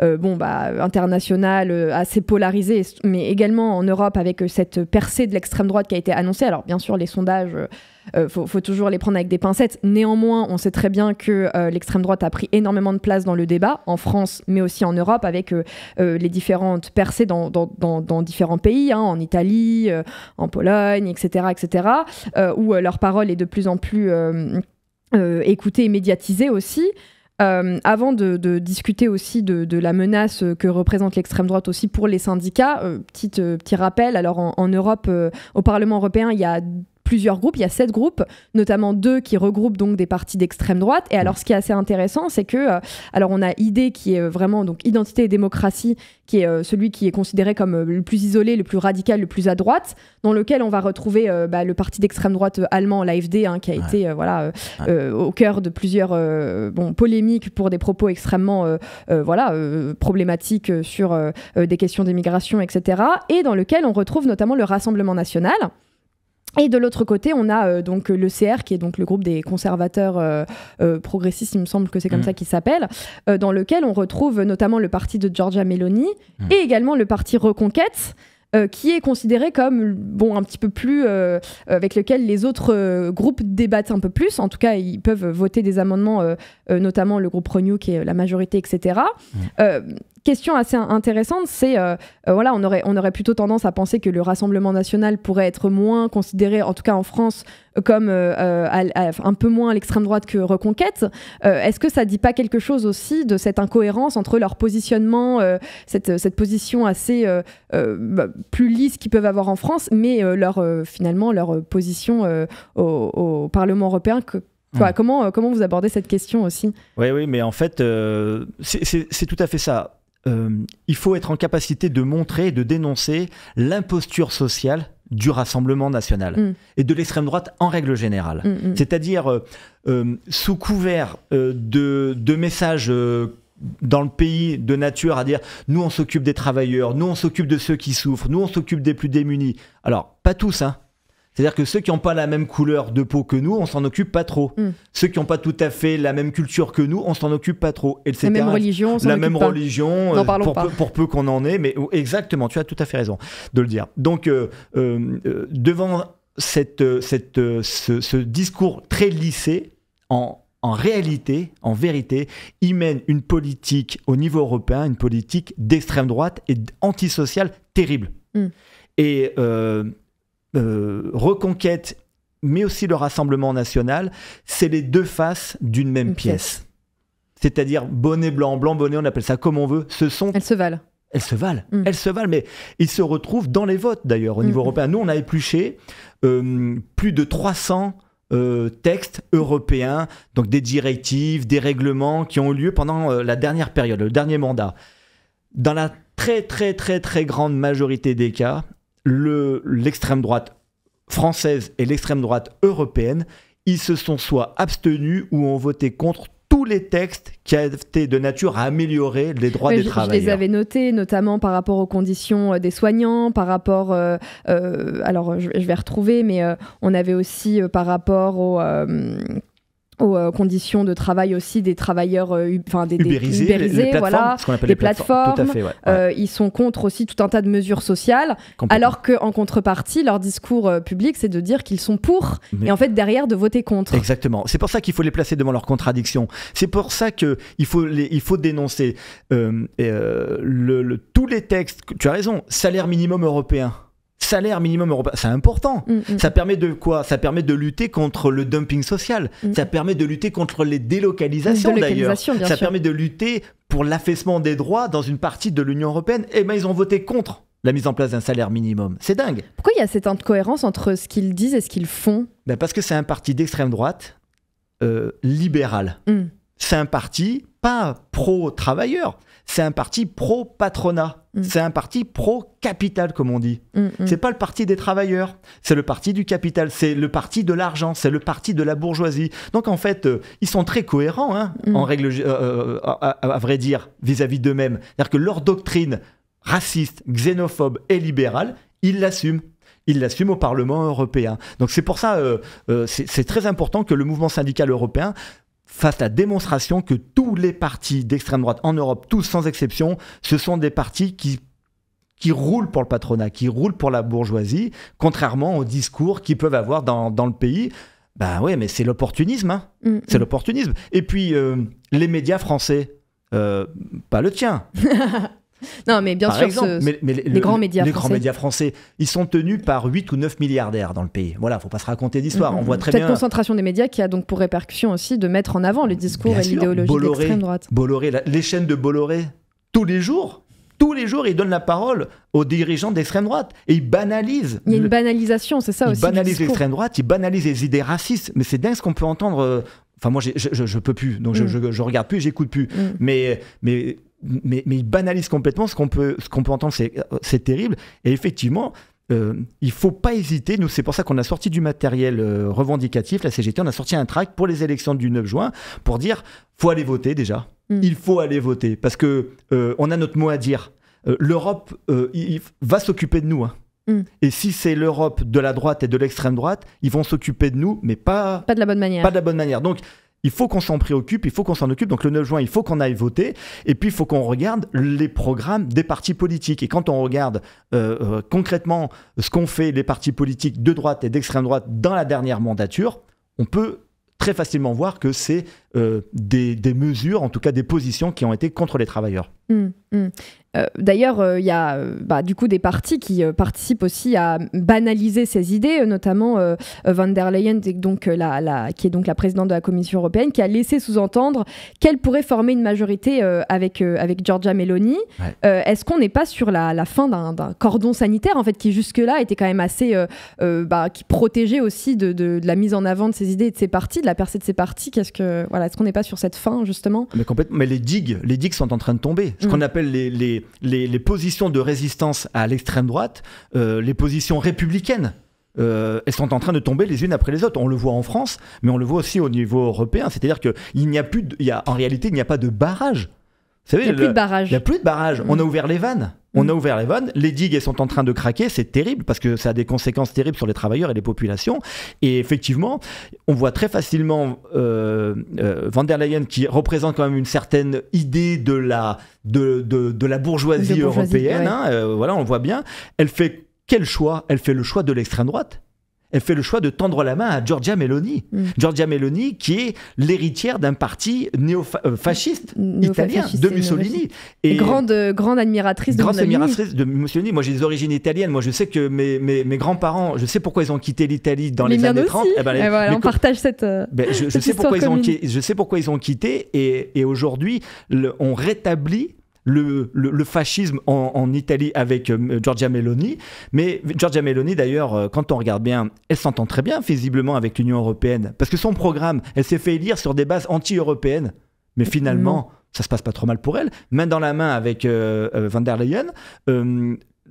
bon bah international assez polarisé, mais également en Europe avec cette percée de l'extrême droite qui a été annoncée. Alors bien sûr, les sondages euh, faut, toujours les prendre avec des pincettes. Néanmoins, on sait très bien que euh, l'extrême droite a pris énormément de place dans le débat, en France, mais aussi en Europe, avec euh, les différentes percées dans, différents pays, hein, en Italie, en Pologne, etc., etc., où leur parole est de plus en plus écoutée et médiatisée aussi. avant de, discuter aussi de, la menace que représente l'extrême droite aussi pour les syndicats, petit rappel, alors en Europe, au Parlement européen, il y a plusieurs groupes. Il y a sept groupes, notamment deux qui regroupent donc des partis d'extrême droite. Et alors, ce qui est assez intéressant, c'est que, euh, alors, on a ID qui est euh, vraiment donc Identité et démocratie, qui est euh, celui qui est considéré comme le plus isolé, le plus radical, le plus à droite, dans lequel on va retrouver bah, le parti d'extrême droite allemand, l'AFD, hein, qui a été voilà au cœur de plusieurs bon, polémiques pour des propos extrêmement voilà problématiques sur des questions d'immigration, etc. Et dans lequel on retrouve notamment le Rassemblement national. Et de l'autre côté, on a euh, donc le CR, qui est donc le groupe des conservateurs euh, euh, progressistes, il me semble que c'est comme mm. ça qu'il s'appelle, dans lequel on retrouve notamment le parti de Georgia Meloni mm. et également le parti Reconquête. qui est considéré comme bon un petit peu plus avec lequel les autres groupes débattent un peu plus. En tout cas, ils peuvent voter des amendements, notamment le groupe Renew qui est la majorité, etc question assez intéressante, c'est euh, euh, voilà, on aurait, on aurait plutôt tendance à penser que le Rassemblement national pourrait être moins considéré, en tout cas en France, comme euh, un peu moins l'extrême droite que Reconquête. Est-ce que ça dit pas quelque chose aussi de cette incohérence entre leur positionnement, cette, cette, position assez bah, plus lisse qu'ils peuvent avoir en France, mais leur finalement leur position au, Parlement européen que comment, comment vous abordez cette question aussi Oui, oui, mais en fait, c'est tout à fait ça. Euh, il faut être en capacité de montrer et de dénoncer l'imposture sociale du Rassemblement national mm. et de l'extrême droite en règle générale. Mm, mm. C'est-à-dire, euh, euh, sous couvert de, de, messages dans le pays de nature à dire nous on s'occupe des travailleurs, nous on s'occupe de ceux qui souffrent, nous on s'occupe des plus démunis. Alors, pas tous, hein, c'est-à-dire que ceux qui n'ont pas la même couleur de peau que nous, on s'en occupe pas trop. Mm. Ceux qui n'ont pas tout à fait la même culture que nous, on s'en occupe pas trop. Etc. La même religion, la même religion, euh, pour, Peu, pour, Peu, qu'on en ait, mais oh, exactement, tu as tout à fait raison de le dire. Donc euh, euh, devant cette, cette, ce, discours très lissé, en, réalité, en vérité, il mène une politique au niveau européen, une politique d'extrême droite et antisociale terrible. Mm. Et euh, reconquête, mais aussi le Rassemblement national, c'est les deux faces d'une même pièce. C'est-à-dire bonnet blanc, blanc bonnet, on appelle ça comme on veut. Ce sont. Elles se valent. Elles se valent. Mm. Elles se valent, mais ils se retrouvent dans les votes d'ailleurs au niveau mm. européen. Nous, on a épluché euh, plus de 300 euh, textes européens, donc des directives, des règlements qui ont eu lieu pendant la dernière période, le dernier mandat. Dans la très très très très grande majorité des cas, l'extrême droite française et l'extrême droite européenne, ils se sont soit abstenus ou ont voté contre tous les textes qui étaient de nature à améliorer les droits des travailleurs. Je les avais notés, notamment par rapport aux conditions euh, des soignants, par rapport, euh, euh, alors je, vais retrouver, mais on avait aussi par rapport aux euh, aux conditions de travail aussi des travailleurs euh, enfin des, ubérisés, des plateformes, ils sont contre aussi tout un tas de mesures sociales alors que en contrepartie leur discours euh, public c'est de dire qu'ils sont pour et en fait derrière de voter contre exactement c'est pour ça qu'il faut les placer devant leurs contradictions c'est pour ça que il faut les, il faut dénoncer le, tous les textes tu as raison salaire minimum européen salaire minimum européen, c'est important. Mm, mm. Ça permet de quoi Ça permet de lutter contre le dumping social. Mm. Ça permet de lutter contre les délocalisations, d'ailleurs. Ça permet de lutter pour l'affaissement des droits dans une partie de l'Union européenne. Eh bien, ils ont voté contre la mise en place d'un salaire minimum. C'est dingue. Pourquoi il y a cette incohérence entre ce qu'ils disent et ce qu'ils font ben Parce que c'est un parti d'extrême droite euh, libéral. C'est un parti pas pro-travailleur, c'est un parti pro-patronat. Mm. C'est un parti pro-capital, comme on dit. Ce mm, n'est mm. C'est pas le parti des travailleurs, c'est le parti du capital, c'est le parti de l'argent, c'est le parti de la bourgeoisie. Donc en fait, euh, ils sont très cohérents, hein, en règle, euh, euh, à, vrai dire, vis-à-vis d'eux-mêmes. C'est-à-dire que leur doctrine raciste, xénophobe et libérale, ils l'assument. Ils l'assument au Parlement européen. Donc c'est pour ça, c'est très important que le mouvement syndical européen fasse la démonstration que tous les partis d'extrême droite en Europe, tous sans exception, ce sont des partis qui qui roulent pour le patronat, qui roulent pour la bourgeoisie, contrairement aux discours qu'ils peuvent avoir dans, le pays. Ben oui, mais c'est l'opportunisme. Hein. Mm, mm. C'est l'opportunisme. Et puis, euh, les médias français, euh, pas le tien. Non, mais bien par sûr, exemple, les, grands, médias, français. médias français, ils sont tenus par 8 ou 9 milliardaires dans le pays. Voilà, faut pas se raconter d'histoire. on mhm. voit très cette concentration des médias qui a donc pour répercussion aussi de mettre en avant le discours et l'idéologie d'extrême droite. Bolloré, les chaînes de Bolloré, tous les jours, tous les jours, ils donnent la parole aux dirigeants d'extrême droite et ils banalisent. Il y a une banalisation, c'est ça aussi. Ils banalisent l'extrême droite, ils banalisent les idées racistes. Mais c'est dingue ce qu'on peut entendre. Euh, enfin, moi, je, je, peux plus, donc je, mm. je, regarde plus, j'écoute plus. Mm. Mais, mais mais, il banalise complètement ce qu'on peut, ce qu'on peut entendre, c'est terrible. Et effectivement, euh, il faut pas hésiter. Nous, c'est pour ça qu'on a sorti du matériel euh, revendicatif, la CGT, on a sorti un tract pour les élections du 9 juin pour dire faut aller voter déjà. Mm. Il faut aller voter parce que euh, on a notre mot à dire. Euh, L'Europe va s'occuper de nous. Hein. Mm. Et si c'est l'Europe de la droite et de l'extrême droite, ils vont s'occuper de nous, mais pas, pas de la bonne manière. Pas de la bonne manière. Donc il faut qu'on s'en préoccupe, il faut qu'on s'en occupe. Donc le 9 juin, il faut qu'on aille voter. Et puis, il faut qu'on regarde les programmes des partis politiques. Et quand on regarde euh, euh, concrètement ce qu'ont fait les partis politiques de droite et d'extrême droite dans la dernière mandature, on peut très facilement voir que c'est euh, des, des, mesures, en tout cas des positions qui ont été contre les travailleurs. Hum, hum. Euh, d'ailleurs, il euh, y a bah, du coup des partis qui participent aussi à banaliser ces idées, notamment Van der Leyen, donc, la, la, qui est donc la présidente de la Commission européenne, qui a laissé sous-entendre qu'elle pourrait former une majorité avec, avec Giorgia Meloni. Est-ce qu'on n'est pas sur la, fin d'un cordon sanitaire, en fait, qui jusque-là était quand même assez. Bah, qui protégeait aussi de, de, la mise en avant de ces idées et de ces partis, de la percée de ces partis Qu'est-ce que est-ce qu'on n'est pas sur cette fin justement Mais complètement. Mais les digues, les digues sont en train de tomber. Ce mm. qu'on appelle les les, positions de résistance à l'extrême droite, euh, les positions républicaines. Euh, elles sont en train de tomber les unes après les autres. On le voit en France, mais on le voit aussi au niveau européen. C'est-à-dire qu'il n'y a plus, y a, en réalité, il n'y a pas de barrage il n'y a, plus de barrage. Il plus de barrage. On mm. a ouvert les vannes. On mm. a ouvert les vannes, les digues sont en train de craquer, c'est terrible parce que ça a des conséquences terribles sur les travailleurs et les populations. Et effectivement, on voit très facilement euh, euh Van der Leyen qui représente quand même une certaine idée de la, de, la bourgeoisie, européenne. Hein. Euh, voilà, on voit bien. Elle fait quel choix Elle fait le choix de l'extrême droite elle fait le choix de tendre la main à Giorgia Meloni. Mm. Giorgia Meloni qui est l'héritière d'un parti euh, mm, néo-fasciste italien, de Mussolini. Et, grande, euh, grande admiratrice de grande Mussolini. admiratrice de Mussolini. Moi, j'ai des origines italiennes. Moi, je sais que mes, mes, grands-parents, je sais pourquoi ils ont quitté l'Italie dans les, années 30. Eh ben, eh on partage cette, euh, ben, je, sais pourquoi ils ont, je sais pourquoi ils ont quitté. Et, et aujourd'hui, on rétablit le, fascisme en, Italie avec euh, Giorgia Meloni. Mais Giorgia Meloni, d'ailleurs, euh, quand on regarde bien, elle s'entend très bien visiblement avec l'Union européenne. Parce que son programme, elle s'est fait élire sur des bases anti-européennes. Mais mm-hmm. finalement, ça se passe pas trop mal pour elle. Main dans la main avec euh, Van der Leyen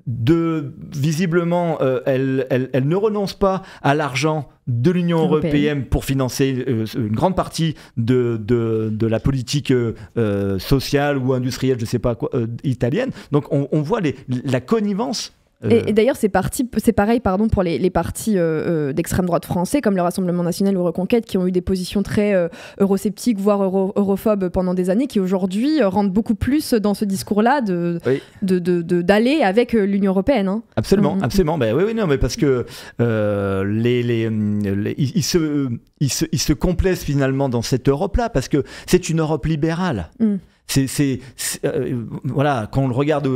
de, visiblement, euh, elle, ne renonce pas à l'argent de l'Union européenne. pour financer euh, une grande partie de, la politique euh, sociale ou industrielle, je ne sais pas quoi, italienne. Donc on, voit la connivence euh. Et, d'ailleurs, c'est pareil pardon, pour les, partis euh, euh, d'extrême droite français, comme le Rassemblement national ou Reconquête, qui ont eu des positions très eurosceptiques, voire europhobes pendant des années, qui aujourd'hui rentrent beaucoup plus dans ce discours-là d'aller de, de, avec l'Union européenne. Hein. Absolument, mm, mm, mm. absolument. Ben oui, oui, non, mais parce que les, ils, se, complaisent finalement dans cette Europe-là, parce que c'est une Europe libérale c'est euh, voilà quand on le regarde,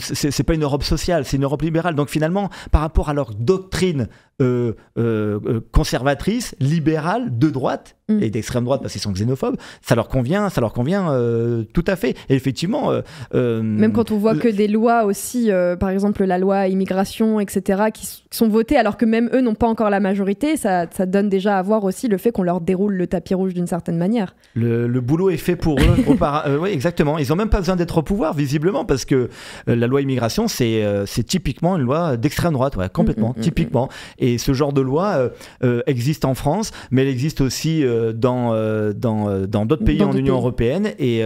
c'est pas une Europe sociale, c'est une Europe libérale. Donc finalement, par rapport à leur doctrine euh, euh, conservatrice, libérale, de droite, Mm. et d'extrême droite parce qu'ils sont xénophobes, ça leur convient, ça leur convient euh, tout à fait. Et effectivement. Euh, euh, même quand on voit que des lois aussi, par exemple la loi immigration, etc., qui, sont votées alors que même eux n'ont pas encore la majorité, ça, ça, donne déjà à voir aussi le fait qu'on leur déroule le tapis rouge d'une certaine manière. Le, boulot est fait pour eux. oui, exactement. Ils n'ont même pas besoin d'être au pouvoir, visiblement, parce que la loi immigration, c'est c'est typiquement une loi d'extrême droite, ouais, complètement, mm, mm, typiquement. Et ce genre de loi existe en France, mais elle existe aussi euh, dans euh, dans euh, dans d'autres pays en Union européenne et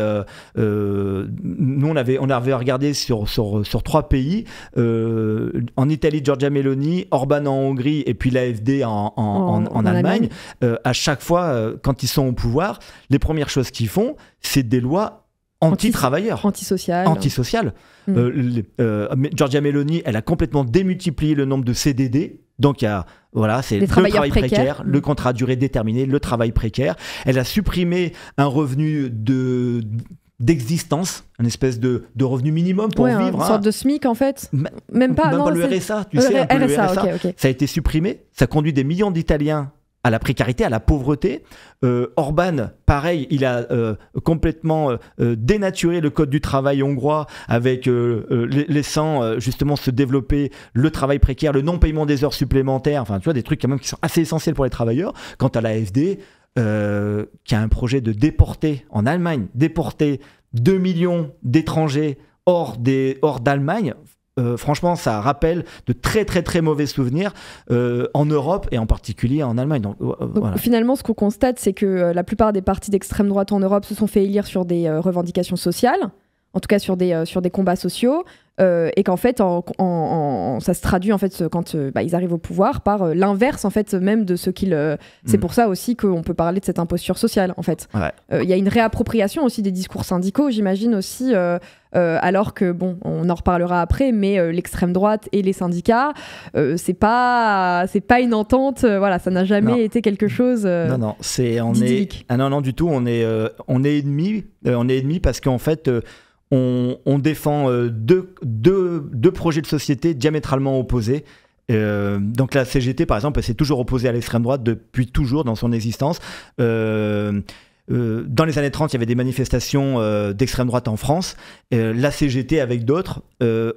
nous on avait on avait regardé sur sur sur trois pays en Italie Giorgia Meloni, Orban en Hongrie et puis l'AFD en, en, en, Allemagne. à chaque fois quand ils sont au pouvoir, les premières choses qu'ils font, c'est des lois anti-travailleur. Antisocial. Antisocial. Anti-social. Hmm. euh, euh Meloni, elle a complètement démultiplié le nombre de CDD. Donc, il y a, voilà, c'est le travail précaire, le hmm. contrat à durée déterminée, le travail précaire. Elle a supprimé un revenu de d'existence, une espèce de, revenu minimum pour hein, vivre. Une hein. sorte de SMIC en fait. même pas, même le RSA, tu sais, le RSA. Ça a été supprimé. Ça conduit des millions d'Italiens à la précarité, à la pauvreté. Euh, Orban, pareil, il a euh, complètement euh, dénaturé le code du travail hongrois avec laissant justement se développer le travail précaire, le non-paiement des heures supplémentaires, enfin tu vois des trucs quand même qui sont assez essentiels pour les travailleurs. Quant à l'AFD, qui a un projet de déporter en Allemagne, déporter 2 millions d'étrangers hors d'Allemagne, hors euh, franchement, ça rappelle de très très très mauvais souvenirs euh, en Europe et en particulier en Allemagne. Euh, finalement, ce qu'on constate, c'est que la plupart des partis d'extrême droite en Europe se sont fait élire sur des revendications sociales en tout cas sur des, euh, sur des combats sociaux, euh, et qu'en fait, en, ça se traduit en fait quand euh, bah, ils arrivent au pouvoir par l'inverse en fait même de ce qu'ils. C'est mm. pour ça aussi qu'on peut parler de cette imposture sociale en fait. Il y a une réappropriation aussi des discours syndicaux, j'imagine aussi. alors que bon, on en reparlera après, mais l'extrême droite et les syndicats, c'est pas c'est pas une entente. voilà, ça n'a jamais été quelque chose. non non, c'est on est ah non non du tout. On est on est ennemi, on est ennemi parce qu'en fait on, défend euh, deux, deux, projets de société diamétralement opposés. Euh, donc la CGT, par exemple, s'est toujours opposée à l'extrême droite depuis toujours dans son existence. Euh, euh, dans les années 30, il y avait des manifestations euh, d'extrême droite en France. Euh, la CGT, avec d'autres,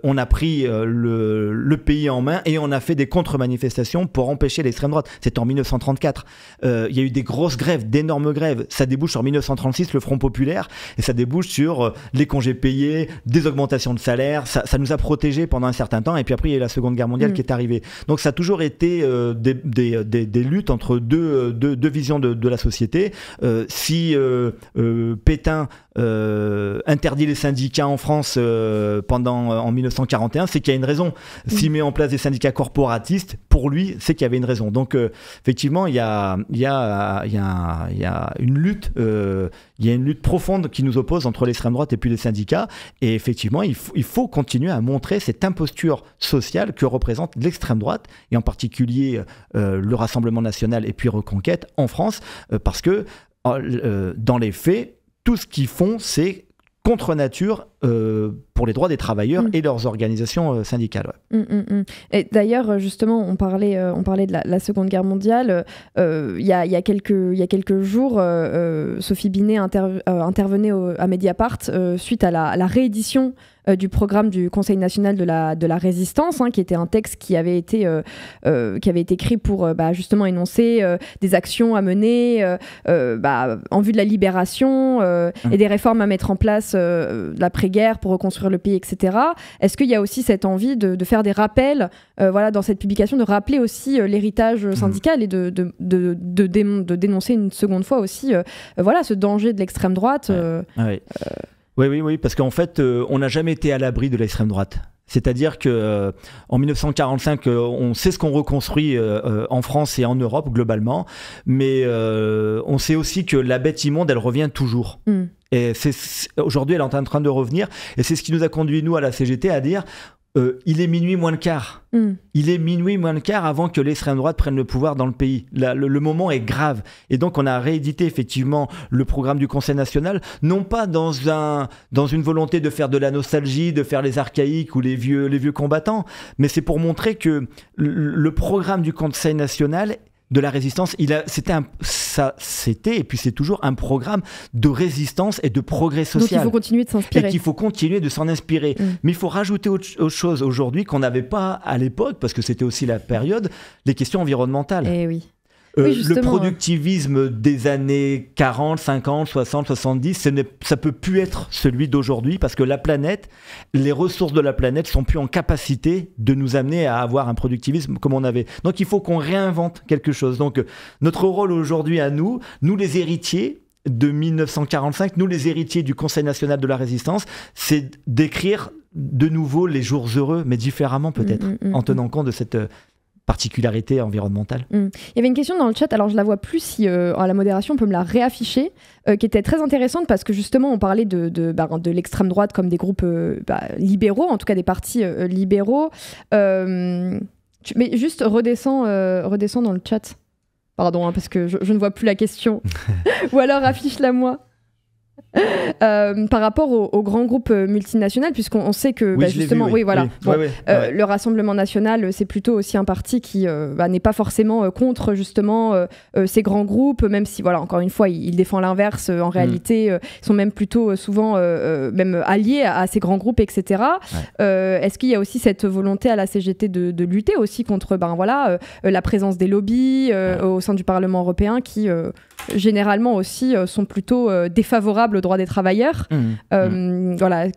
on a pris le, pays en main et on a fait des contre-manifestations pour empêcher l'extrême droite. C'est en 1934. il y a eu des grosses grèves, d'énormes grèves. Ça débouche en 1936, le Front Populaire, et ça débouche sur les congés payés, des augmentations de salaire. Ça, nous a protégés pendant un certain temps. Et puis après, il y a eu la Seconde Guerre mondiale mm. qui est arrivée. Donc ça a toujours été des, luttes entre deux, deux, visions de, de la société. si euh, euh, Pétain euh, interdit les syndicats en France pendant, en 1941, c'est qu'il y a une raison. S'il mm. met en place des syndicats corporatistes, pour lui, c'est qu'il y avait une raison. Donc, effectivement, il y a, il y, a, y, a, y a une lutte, il y a une lutte profonde qui nous oppose entre l'extrême droite et puis les syndicats. Et effectivement, il, faut continuer à montrer cette imposture sociale que représente l'extrême droite, et en particulier le Rassemblement national et puis Reconquête en France, parce que Oh, euh, dans les faits, tout ce qu'ils font, c'est contre nature euh, pour les droits des travailleurs mm. et leurs organisations euh, syndicales. Mm, mm, et d'ailleurs, euh, justement, on parlait, euh, on parlait de la, Seconde Guerre mondiale. Il y, a, quelques jours, Sophie Binet intervenait à Mediapart suite à la, réédition du programme du Conseil national de la, de la résistance, hein, qui était un texte qui avait été, qui avait été écrit pour bah, justement énoncer des actions à mener bah, en vue de la libération hum. et des réformes à mettre en place l'après-guerre pour reconstruire le pays, etc. Est-ce qu'il y a aussi cette envie de, faire des rappels, euh, voilà, dans cette publication, de rappeler aussi euh, l'héritage mhm. syndical et de, de, de, de, dénoncer une seconde fois aussi, euh, voilà, ce danger de l'extrême droite ah Oui, oui, oui, parce qu'en fait, on n'a jamais été à l'abri de l'extrême droite. C'est-à-dire que euh, en 1945, euh, on sait ce qu'on reconstruit euh, en France et en Europe globalement, mais on sait aussi que la bête immonde, elle revient toujours. Mm. et c'est aujourd'hui, elle est en train de revenir. Et c'est ce qui nous a conduit, nous, à la CGT, à dire euh, il est minuit moins le quart. Hmm. Il est minuit moins le quart avant que l'extrême droite prenne le pouvoir dans le pays. le, moment est grave. Et donc, on a réédité effectivement le programme du Conseil national, non pas dans, un, dans une volonté de faire de la nostalgie, de faire les archaïques ou les vieux, les vieux combattants, mais c'est pour montrer que le programme du Conseil national de la résistance. Il a, c'était un, ça, c'était et puis c'est toujours un programme de résistance et de progrès social. Donc il faut continuer de s'inspirer. Et qu'il faut continuer de s'en inspirer. Mm. Mais il faut rajouter autre, chose aujourd'hui qu'on n'avait pas à l'époque parce que c'était aussi la période les questions environnementales. Eh oui. Euh, le productivisme des années 40, 50, 60, 70, ce ça peut plus être celui d'aujourd'hui parce que la planète, les ressources de la planète sont plus en capacité de nous amener à avoir un productivisme comme on avait. Donc il faut qu'on réinvente quelque chose. Donc notre rôle aujourd'hui à nous, nous les héritiers, de 1945, nous les héritiers du Conseil national de la résistance, c'est d'écrire de nouveau les jours heureux, mais différemment peut-être, mm, mm, mm, en tenant compte de cette euh, particularité environnementale hmm. Il y avait une question dans le chat, alors je la vois plus si euh, à la modération on peut me la réafficher, euh, qui était très intéressante parce que justement on parlait de, de, bah, l'extrême droite comme des groupes euh, bah, libéraux, en tout cas des partis libéraux. mais juste redescends, redescends dans le chat. Pardon, hein, parce que je, ne vois plus la question. Ou alors affiche-la moi. Euh, par rapport aux grands groupes euh, multinationaux, puisqu'on sait que bah, justement, oui. voilà, euh, le Rassemblement national, c'est plutôt aussi un parti qui bah, n'est pas forcément contre justement ces grands groupes, même si voilà, encore une fois, il, défend l'inverse. en mm. réalité, ils sont même plutôt souvent même alliés à, ces grands groupes, etc. Est-ce qu'il y a aussi cette volonté à la CGT de, lutter aussi contre ben voilà la présence des lobbies au sein du Parlement européen qui généralement aussi euh, sont plutôt euh, défavorables aux droits des travailleurs. Mmh. Euh, mmh. Voilà,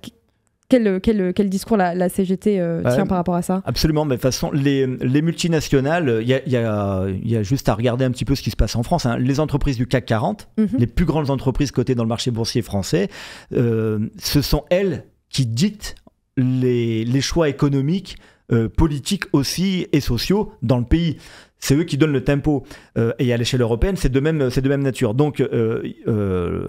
quel, quel, quel, discours la, CGT bah, tient par rapport à ça Absolument, mais de toute façon, les, les multinationales, il y a, y a, juste à regarder un petit peu ce qui se passe en France. Hein. Les entreprises du CAC 40, mmh. les plus grandes entreprises cotées dans le marché boursier français, ce sont elles qui dictent les, les choix économiques euh, politiques aussi et sociaux dans le pays. C'est eux qui donnent le tempo. Euh, et à l'échelle européenne, c'est de même, de même nature. Donc, euh,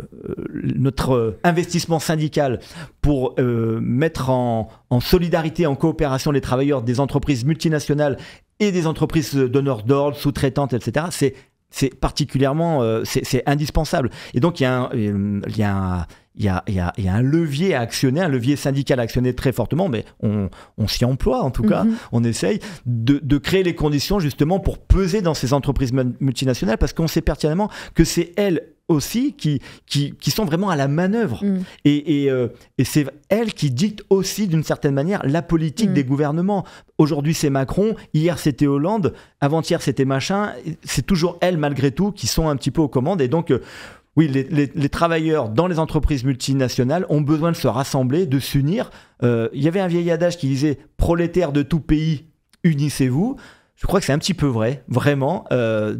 notre investissement syndical pour mettre en, solidarité, en coopération les travailleurs des entreprises multinationales et des entreprises donneurs d'ordre, sous-traitantes, etc., c'est particulièrement, c'est indispensable. Et donc, il y a il y a un, il y, a, un levier à actionner, un levier syndical à actionner très fortement, mais on, s'y emploie en tout cas, mm-hmm. on essaye de, créer les conditions justement pour peser dans ces entreprises multinationales parce qu'on sait pertinemment que c'est elles aussi qui, qui, sont vraiment à la manœuvre. Mm. Euh, et, c'est elles qui dictent aussi d'une certaine manière la politique mm. des gouvernements. Aujourd'hui c'est Macron, hier c'était Hollande, avant-hier c'était machin, c'est toujours elles malgré tout qui sont un petit peu aux commandes et donc... Euh, oui, les, travailleurs dans les entreprises multinationales ont besoin de se rassembler, de s'unir. Euh, il y avait un vieil adage qui disait prolétaires de tout pays, unissez-vous. Je crois que c'est un petit peu vrai, vraiment. Euh,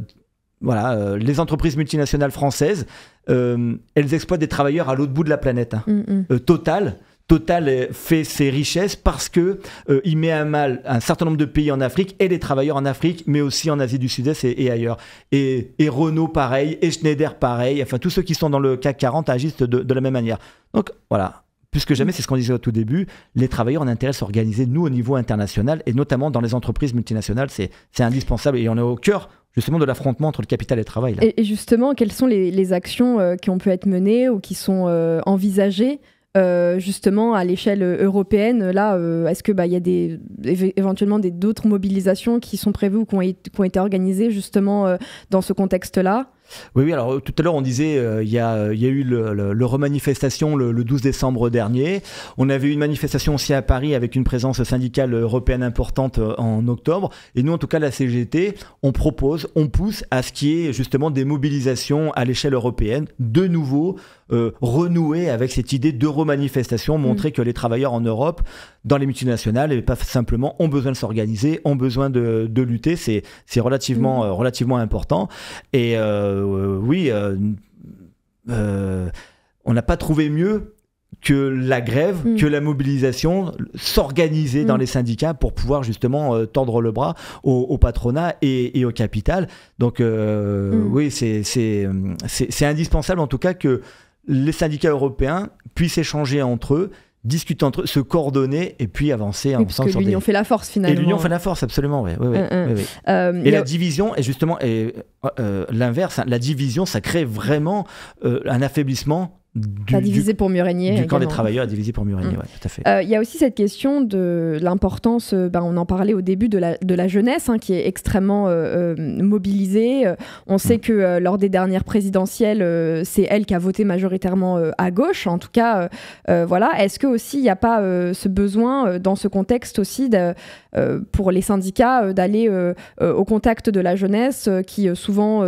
voilà, euh, les entreprises multinationales françaises, elles exploitent des travailleurs à l'autre bout de la planète. Hein. Mm, mm. Total, Total euh, fait ses richesses parce que euh, il met à mal un certain nombre de pays en Afrique et les travailleurs en Afrique, mais aussi en Asie du Sud-Est et, ailleurs. Et, Renault pareil, et Schneider pareil. Enfin, tous ceux qui sont dans le CAC 40 agissent de, la même manière. Donc voilà. Plus que jamais, c'est ce qu'on disait au tout début, les travailleurs ont intérêt à s'organiser, nous, au niveau international, et notamment dans les entreprises multinationales, c'est indispensable, et on est au cœur, justement de l'affrontement entre le capital et le travail. Et, justement, quelles sont les, actions euh, qui ont pu être menées ou qui sont envisagées euh, justement à l'échelle euh, européenne. Là, euh, est-ce que bah, il y a des éventuellement des d'autres mobilisations qui sont prévues ou qui ont, été organisées justement dans ce contexte-là oui, oui, alors tout à l'heure on disait il y, a eu le, remanifestation le, le, 12 décembre dernier. On avait eu une manifestation aussi à Paris avec une présence syndicale européenne importante en octobre. Et nous, en tout cas, la CGT, on propose, on pousse à ce qu'il y justement des mobilisations à l'échelle européenne, de nouveau euh, renouer avec cette idée de manifestation mm. montrer que les travailleurs en Europe, dans les multinationales, et eh, pas simplement, ont besoin de s'organiser, ont besoin de, de lutter. C'est relativement, mm. euh, relativement important. Et euh, oui, on n'a pas trouvé mieux que la grève, mm. que la mobilisation, s'organiser dans les syndicats pour pouvoir justement tendre le bras au, patronat et, au capital. Donc c'est oui, c'est indispensable en tout cas que les syndicats européens puissent échanger entre eux, discuter entre eux, se coordonner et puis avancer oui, ensemble. l'union fait la force finalement. Et l'union fait la force, absolument, hein, hein. Euh, et la division, est justement, et, euh, euh, l'inverse, hein. la division, ça crée vraiment un affaiblissement du, diviser pour mieux Du camp des travailleurs à diviser pour mieux mm. tout à fait. Euh, il y a aussi cette question de l'importance, euh, ben, on en parlait au début, de la, de la jeunesse hein, qui est extrêmement euh, mobilisée. On sait mm. que lors des dernières présidentielles, c'est elle qui a voté majoritairement à gauche. En tout cas, voilà. Est-ce que aussi il n'y a pas ce besoin dans ce contexte aussi pour les syndicats d'aller au contact de la jeunesse qui souvent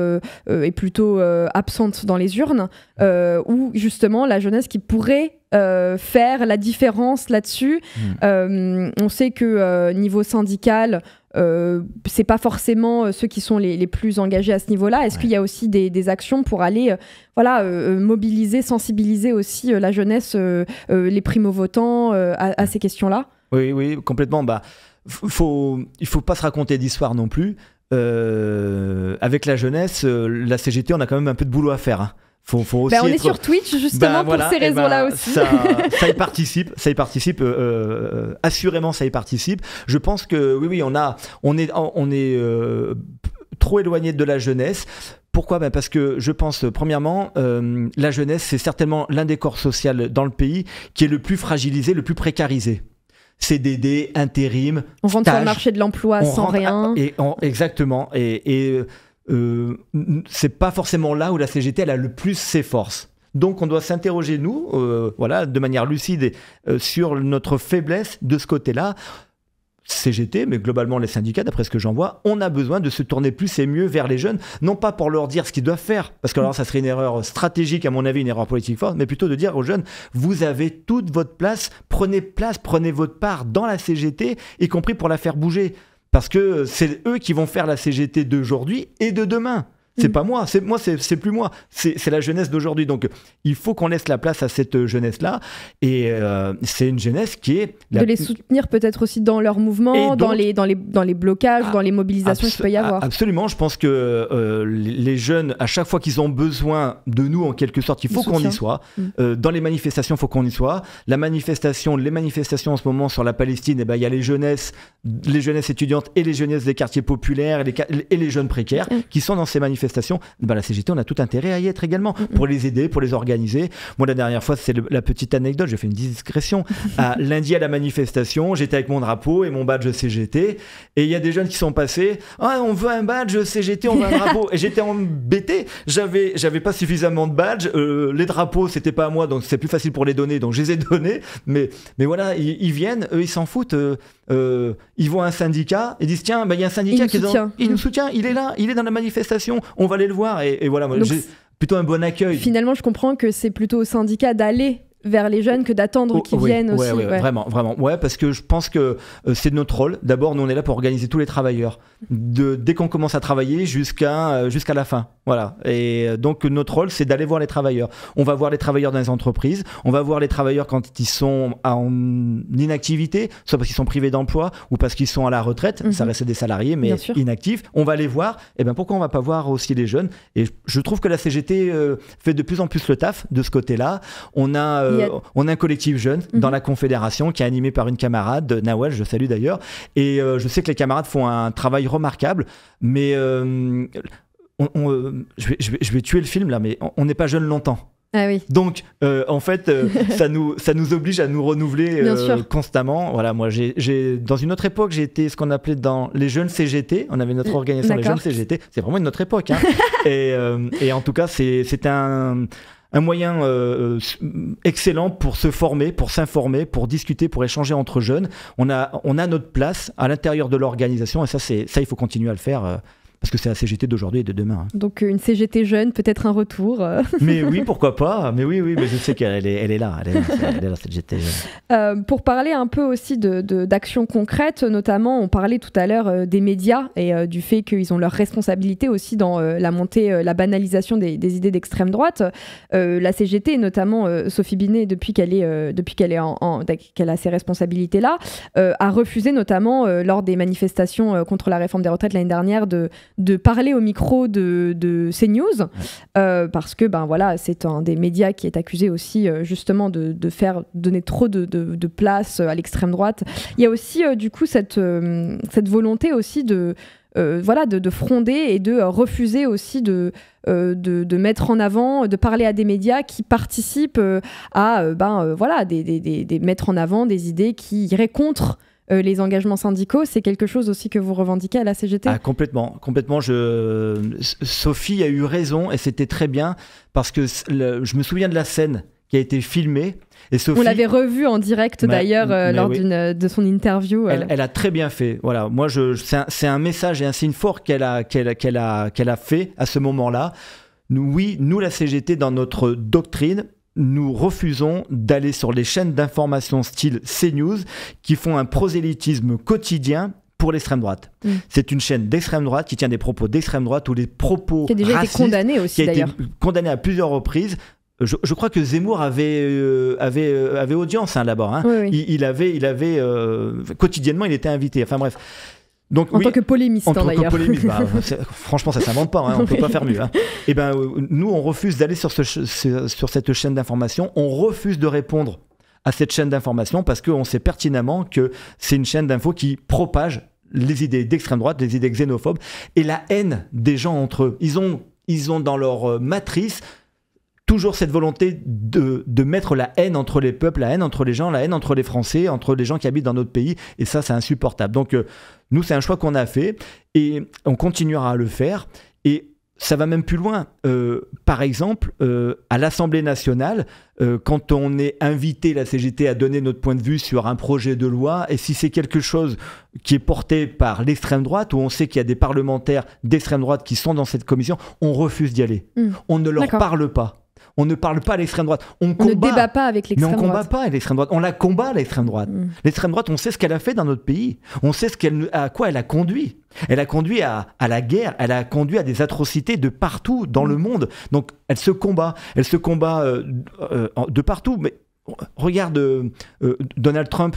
est plutôt absente dans les urnes ou justement justement la jeunesse qui pourrait euh, faire la différence là-dessus. Hmm. Euh, on sait que euh, niveau syndical, c'est pas forcément ceux qui sont les, plus engagés à ce niveau-là. Est-ce qu'il y a aussi des, actions pour aller, voilà, mobiliser, sensibiliser aussi la jeunesse, les primo-votants à, ces questions-là Oui, oui, complètement. Bah, faut, il faut pas se raconter d'histoire non plus. avec la jeunesse, la CGT, on a quand même un peu de boulot à faire. Hein. Bah, on est sur Twitch bah, justement pour ces eh ben, raisons-là aussi. Ça, y participe, ça y participe, euh, euh, assurément ça y participe. Je pense que oui, oui, on a, on est, on est euh, trop éloigné de la jeunesse. Pourquoi ben Parce que je pense, premièrement, la jeunesse, c'est certainement l'un des corps sociaux dans le pays qui est le plus fragilisé, le plus précarisé. CDD, intérim. On rentre sur le marché de l'emploi sans rien. Et exactement. Et, et euh, c'est pas forcément là où la CGT elle a le plus ses forces. Donc on doit s'interroger, nous, euh, voilà, de manière lucide, euh, sur notre faiblesse de ce côté-là. CGT, mais globalement les syndicats, d'après ce que j'en vois, on a besoin de se tourner plus et mieux vers les jeunes, non pas pour leur dire ce qu'ils doivent faire, parce que alors ça serait une erreur stratégique, à mon avis, une erreur politique forte, mais plutôt de dire aux jeunes, vous avez toute votre place, prenez place, prenez votre part dans la CGT, y compris pour la faire bouger. Parce que c'est eux qui vont faire la CGT d'aujourd'hui et de demain. C'est mm. pas moi, c'est moi, c'est plus moi, c'est la jeunesse d'aujourd'hui. Donc il faut qu'on laisse la place à cette euh, jeunesse-là, et euh, c'est une jeunesse qui est de les soutenir peut-être aussi dans leur mouvement, dans les dans les dans les blocages, ah, dans les mobilisations qu'il peut y avoir. Absolument, je pense que euh, les jeunes, à chaque fois qu'ils ont besoin de nous en quelque sorte, il faut qu'on y soit. Mm. dans les manifestations, il faut qu'on y soit. La manifestation, les manifestations en ce moment sur la Palestine, eh ben, il y a les jeunesses, les jeunesses étudiantes et les jeunesses des quartiers populaires et les, jeunes précaires mm. qui sont dans ces manifestations manifestation, ben, la CGT, on a tout intérêt à y être également, pour les aider, pour les organiser. Moi, la dernière fois, c'est la petite anecdote, j'ai fait une discrétion. lundi à la manifestation, j'étais avec mon drapeau et mon badge CGT, et il y a des jeunes qui sont passés, ah, on veut un badge CGT, on veut un drapeau. et j'étais embêté, j'avais, j'avais pas suffisamment de badges, euh, les drapeaux, c'était pas à moi, donc c'est plus facile pour les donner, donc je les ai donnés, mais, mais voilà, ils, viennent, eux, ils s'en foutent. Euh, euh, ils voient un syndicat et disent tiens, bah, il y a un syndicat qui nous nous mm. soutient, il est là, il est dans la manifestation, on va aller le voir et, voilà. plutôt un bon accueil. Finalement, je comprends que c'est plutôt au syndicat d'aller vers les jeunes que d'attendre oh, qu'ils viennent aussi. Ouais, Vraiment, vraiment. Ouais, parce que je pense que euh, c'est notre rôle. D'abord, nous, on est là pour organiser tous les travailleurs, de, dès qu'on commence à travailler jusqu'à euh, jusqu'à la fin. Voilà. Et euh, donc, notre rôle, c'est d'aller voir les travailleurs. On va voir les travailleurs dans les entreprises, on va voir les travailleurs quand ils sont en inactivité, soit parce qu'ils sont privés d'emploi ou parce qu'ils sont à la retraite. Ça Ça mhm. reste des salariés, mais inactifs. On va les voir. Et eh bien, pourquoi on ne va pas voir aussi les jeunes Et je trouve que la CGT fait de plus en plus le taf de ce côté-là. On a euh, on a un collectif jeune dans mhm. la Confédération qui est animé par une camarade, Nawal, je salue d'ailleurs. Et euh, je sais que les camarades font un travail remarquable, mais euh, je, vais, tuer le film là, mais on n'est pas jeune longtemps. Ah oui. Donc, en fait, ça, nous, oblige à nous renouveler constamment. Voilà, moi, j'ai dans une autre époque, j'étais ce qu'on appelait dans les jeunes CGT. On avait notre organisation, les jeunes CGT. C'est vraiment une autre époque. Hein. et, et, en tout cas, c'est un un moyen euh, euh, excellent pour se former, pour s'informer, pour discuter, pour échanger entre jeunes. On a, on a notre place à l'intérieur de l'organisation et ça, c'est ça, il faut continuer à le faire. Euh, parce que c'est la CGT d'aujourd'hui et de demain. Hein. Donc euh, une CGT jeune, peut-être un retour. Euh. mais oui, pourquoi pas Mais oui, oui, mais je sais qu'elle est, elle est là, elle est là, cette CGT jeune. pour parler un peu aussi d'actions de, concrètes, notamment, on parlait tout à l'heure euh, des médias et du fait qu'ils ont leur responsabilité aussi dans la montée, la banalisation des, idées d'extrême droite. la CGT, notamment Sophie Binet, depuis qu'elle est, depuis qu'elle est en, qu'elle a ses responsabilités-là, a refusé notamment lors des manifestations contre la réforme des retraites l'année dernière de, de parler au micro de, ces news, euh, parce que ben voilà, c'est un des médias qui est accusé aussi euh, justement de, faire donner trop de, place euh, à l'extrême droite. Il y a aussi du coup cette, cette volonté aussi de voilà, de, fronder et de refuser aussi de, de, mettre en avant, de parler à des médias qui participent à ben, voilà, mettre en avant des idées qui iraient contre euh, les engagements syndicaux, c'est quelque chose aussi que vous revendiquez à la CGT ah, Complètement, complètement. Je... Sophie a eu raison et c'était très bien parce que je me souviens de la scène qui a été filmée. Et Sophie, on l'avait revue en direct d'ailleurs euh, lors d'une euh, de son interview. Elle, a très bien fait. Voilà, moi je, c'est un, message et un signe fort qu'elle a a qu'elle a fait à ce moment-là. Nous, oui, nous la CGT dans notre doctrine, nous refusons d'aller sur les chaînes d'information style CNews qui font un prosélytisme quotidien pour l'extrême droite. Mm. C'est une chaîne d'extrême droite qui tient des propos d'extrême droite ou les propos qui a déjà été condamné aussi Condamné à plusieurs reprises. Je, crois que Zemmour avait, euh, avait, euh, avait audience hein, d'abord. Hein. il, avait, il avait euh, quotidiennement, il était invité. Enfin bref, donc, en tant que polémiste, en hein, bah, franchement, ça s'invente pas. Hein, on ne peut pas faire mieux. Et hein. eh ben, euh, nous, on refuse d'aller sur, ce, sur cette chaîne d'information. On refuse de répondre à cette chaîne d'information parce qu'on sait pertinemment que c'est une chaîne d'info qui propage les idées d'extrême droite, les idées xénophobes et la haine des gens entre eux. Ils ont, ils ont dans leur euh, matrice toujours cette volonté de, mettre la haine entre les peuples, la haine entre les gens, la haine entre les Français, entre les gens qui habitent dans notre pays. Et ça, c'est insupportable. Donc, euh, nous, c'est un choix qu'on a fait et on continuera à le faire. Et ça va même plus loin. Euh, par exemple, euh, à l'Assemblée nationale, euh, quand on est invité, la CGT, à donner notre point de vue sur un projet de loi, et si c'est quelque chose qui est porté par l'extrême droite, ou on sait qu'il y a des parlementaires d'extrême droite qui sont dans cette commission, on refuse d'y aller. Hmm. On ne leur parle pas on ne parle pas à l'extrême droite. On, combat, ne débat pas avec l'extrême droite. Mais on combat pas l'extrême droite. On la combat l'extrême droite. Hmm. L'extrême droite, on sait ce qu'elle a fait dans notre pays. On sait ce qu'elle, à quoi elle a conduit. Elle a conduit à, la guerre, elle a conduit à des atrocités de partout dans le hmm. monde. Donc elle se combat, elle se combat euh, euh, de partout. Mais regarde euh, Donald Trump,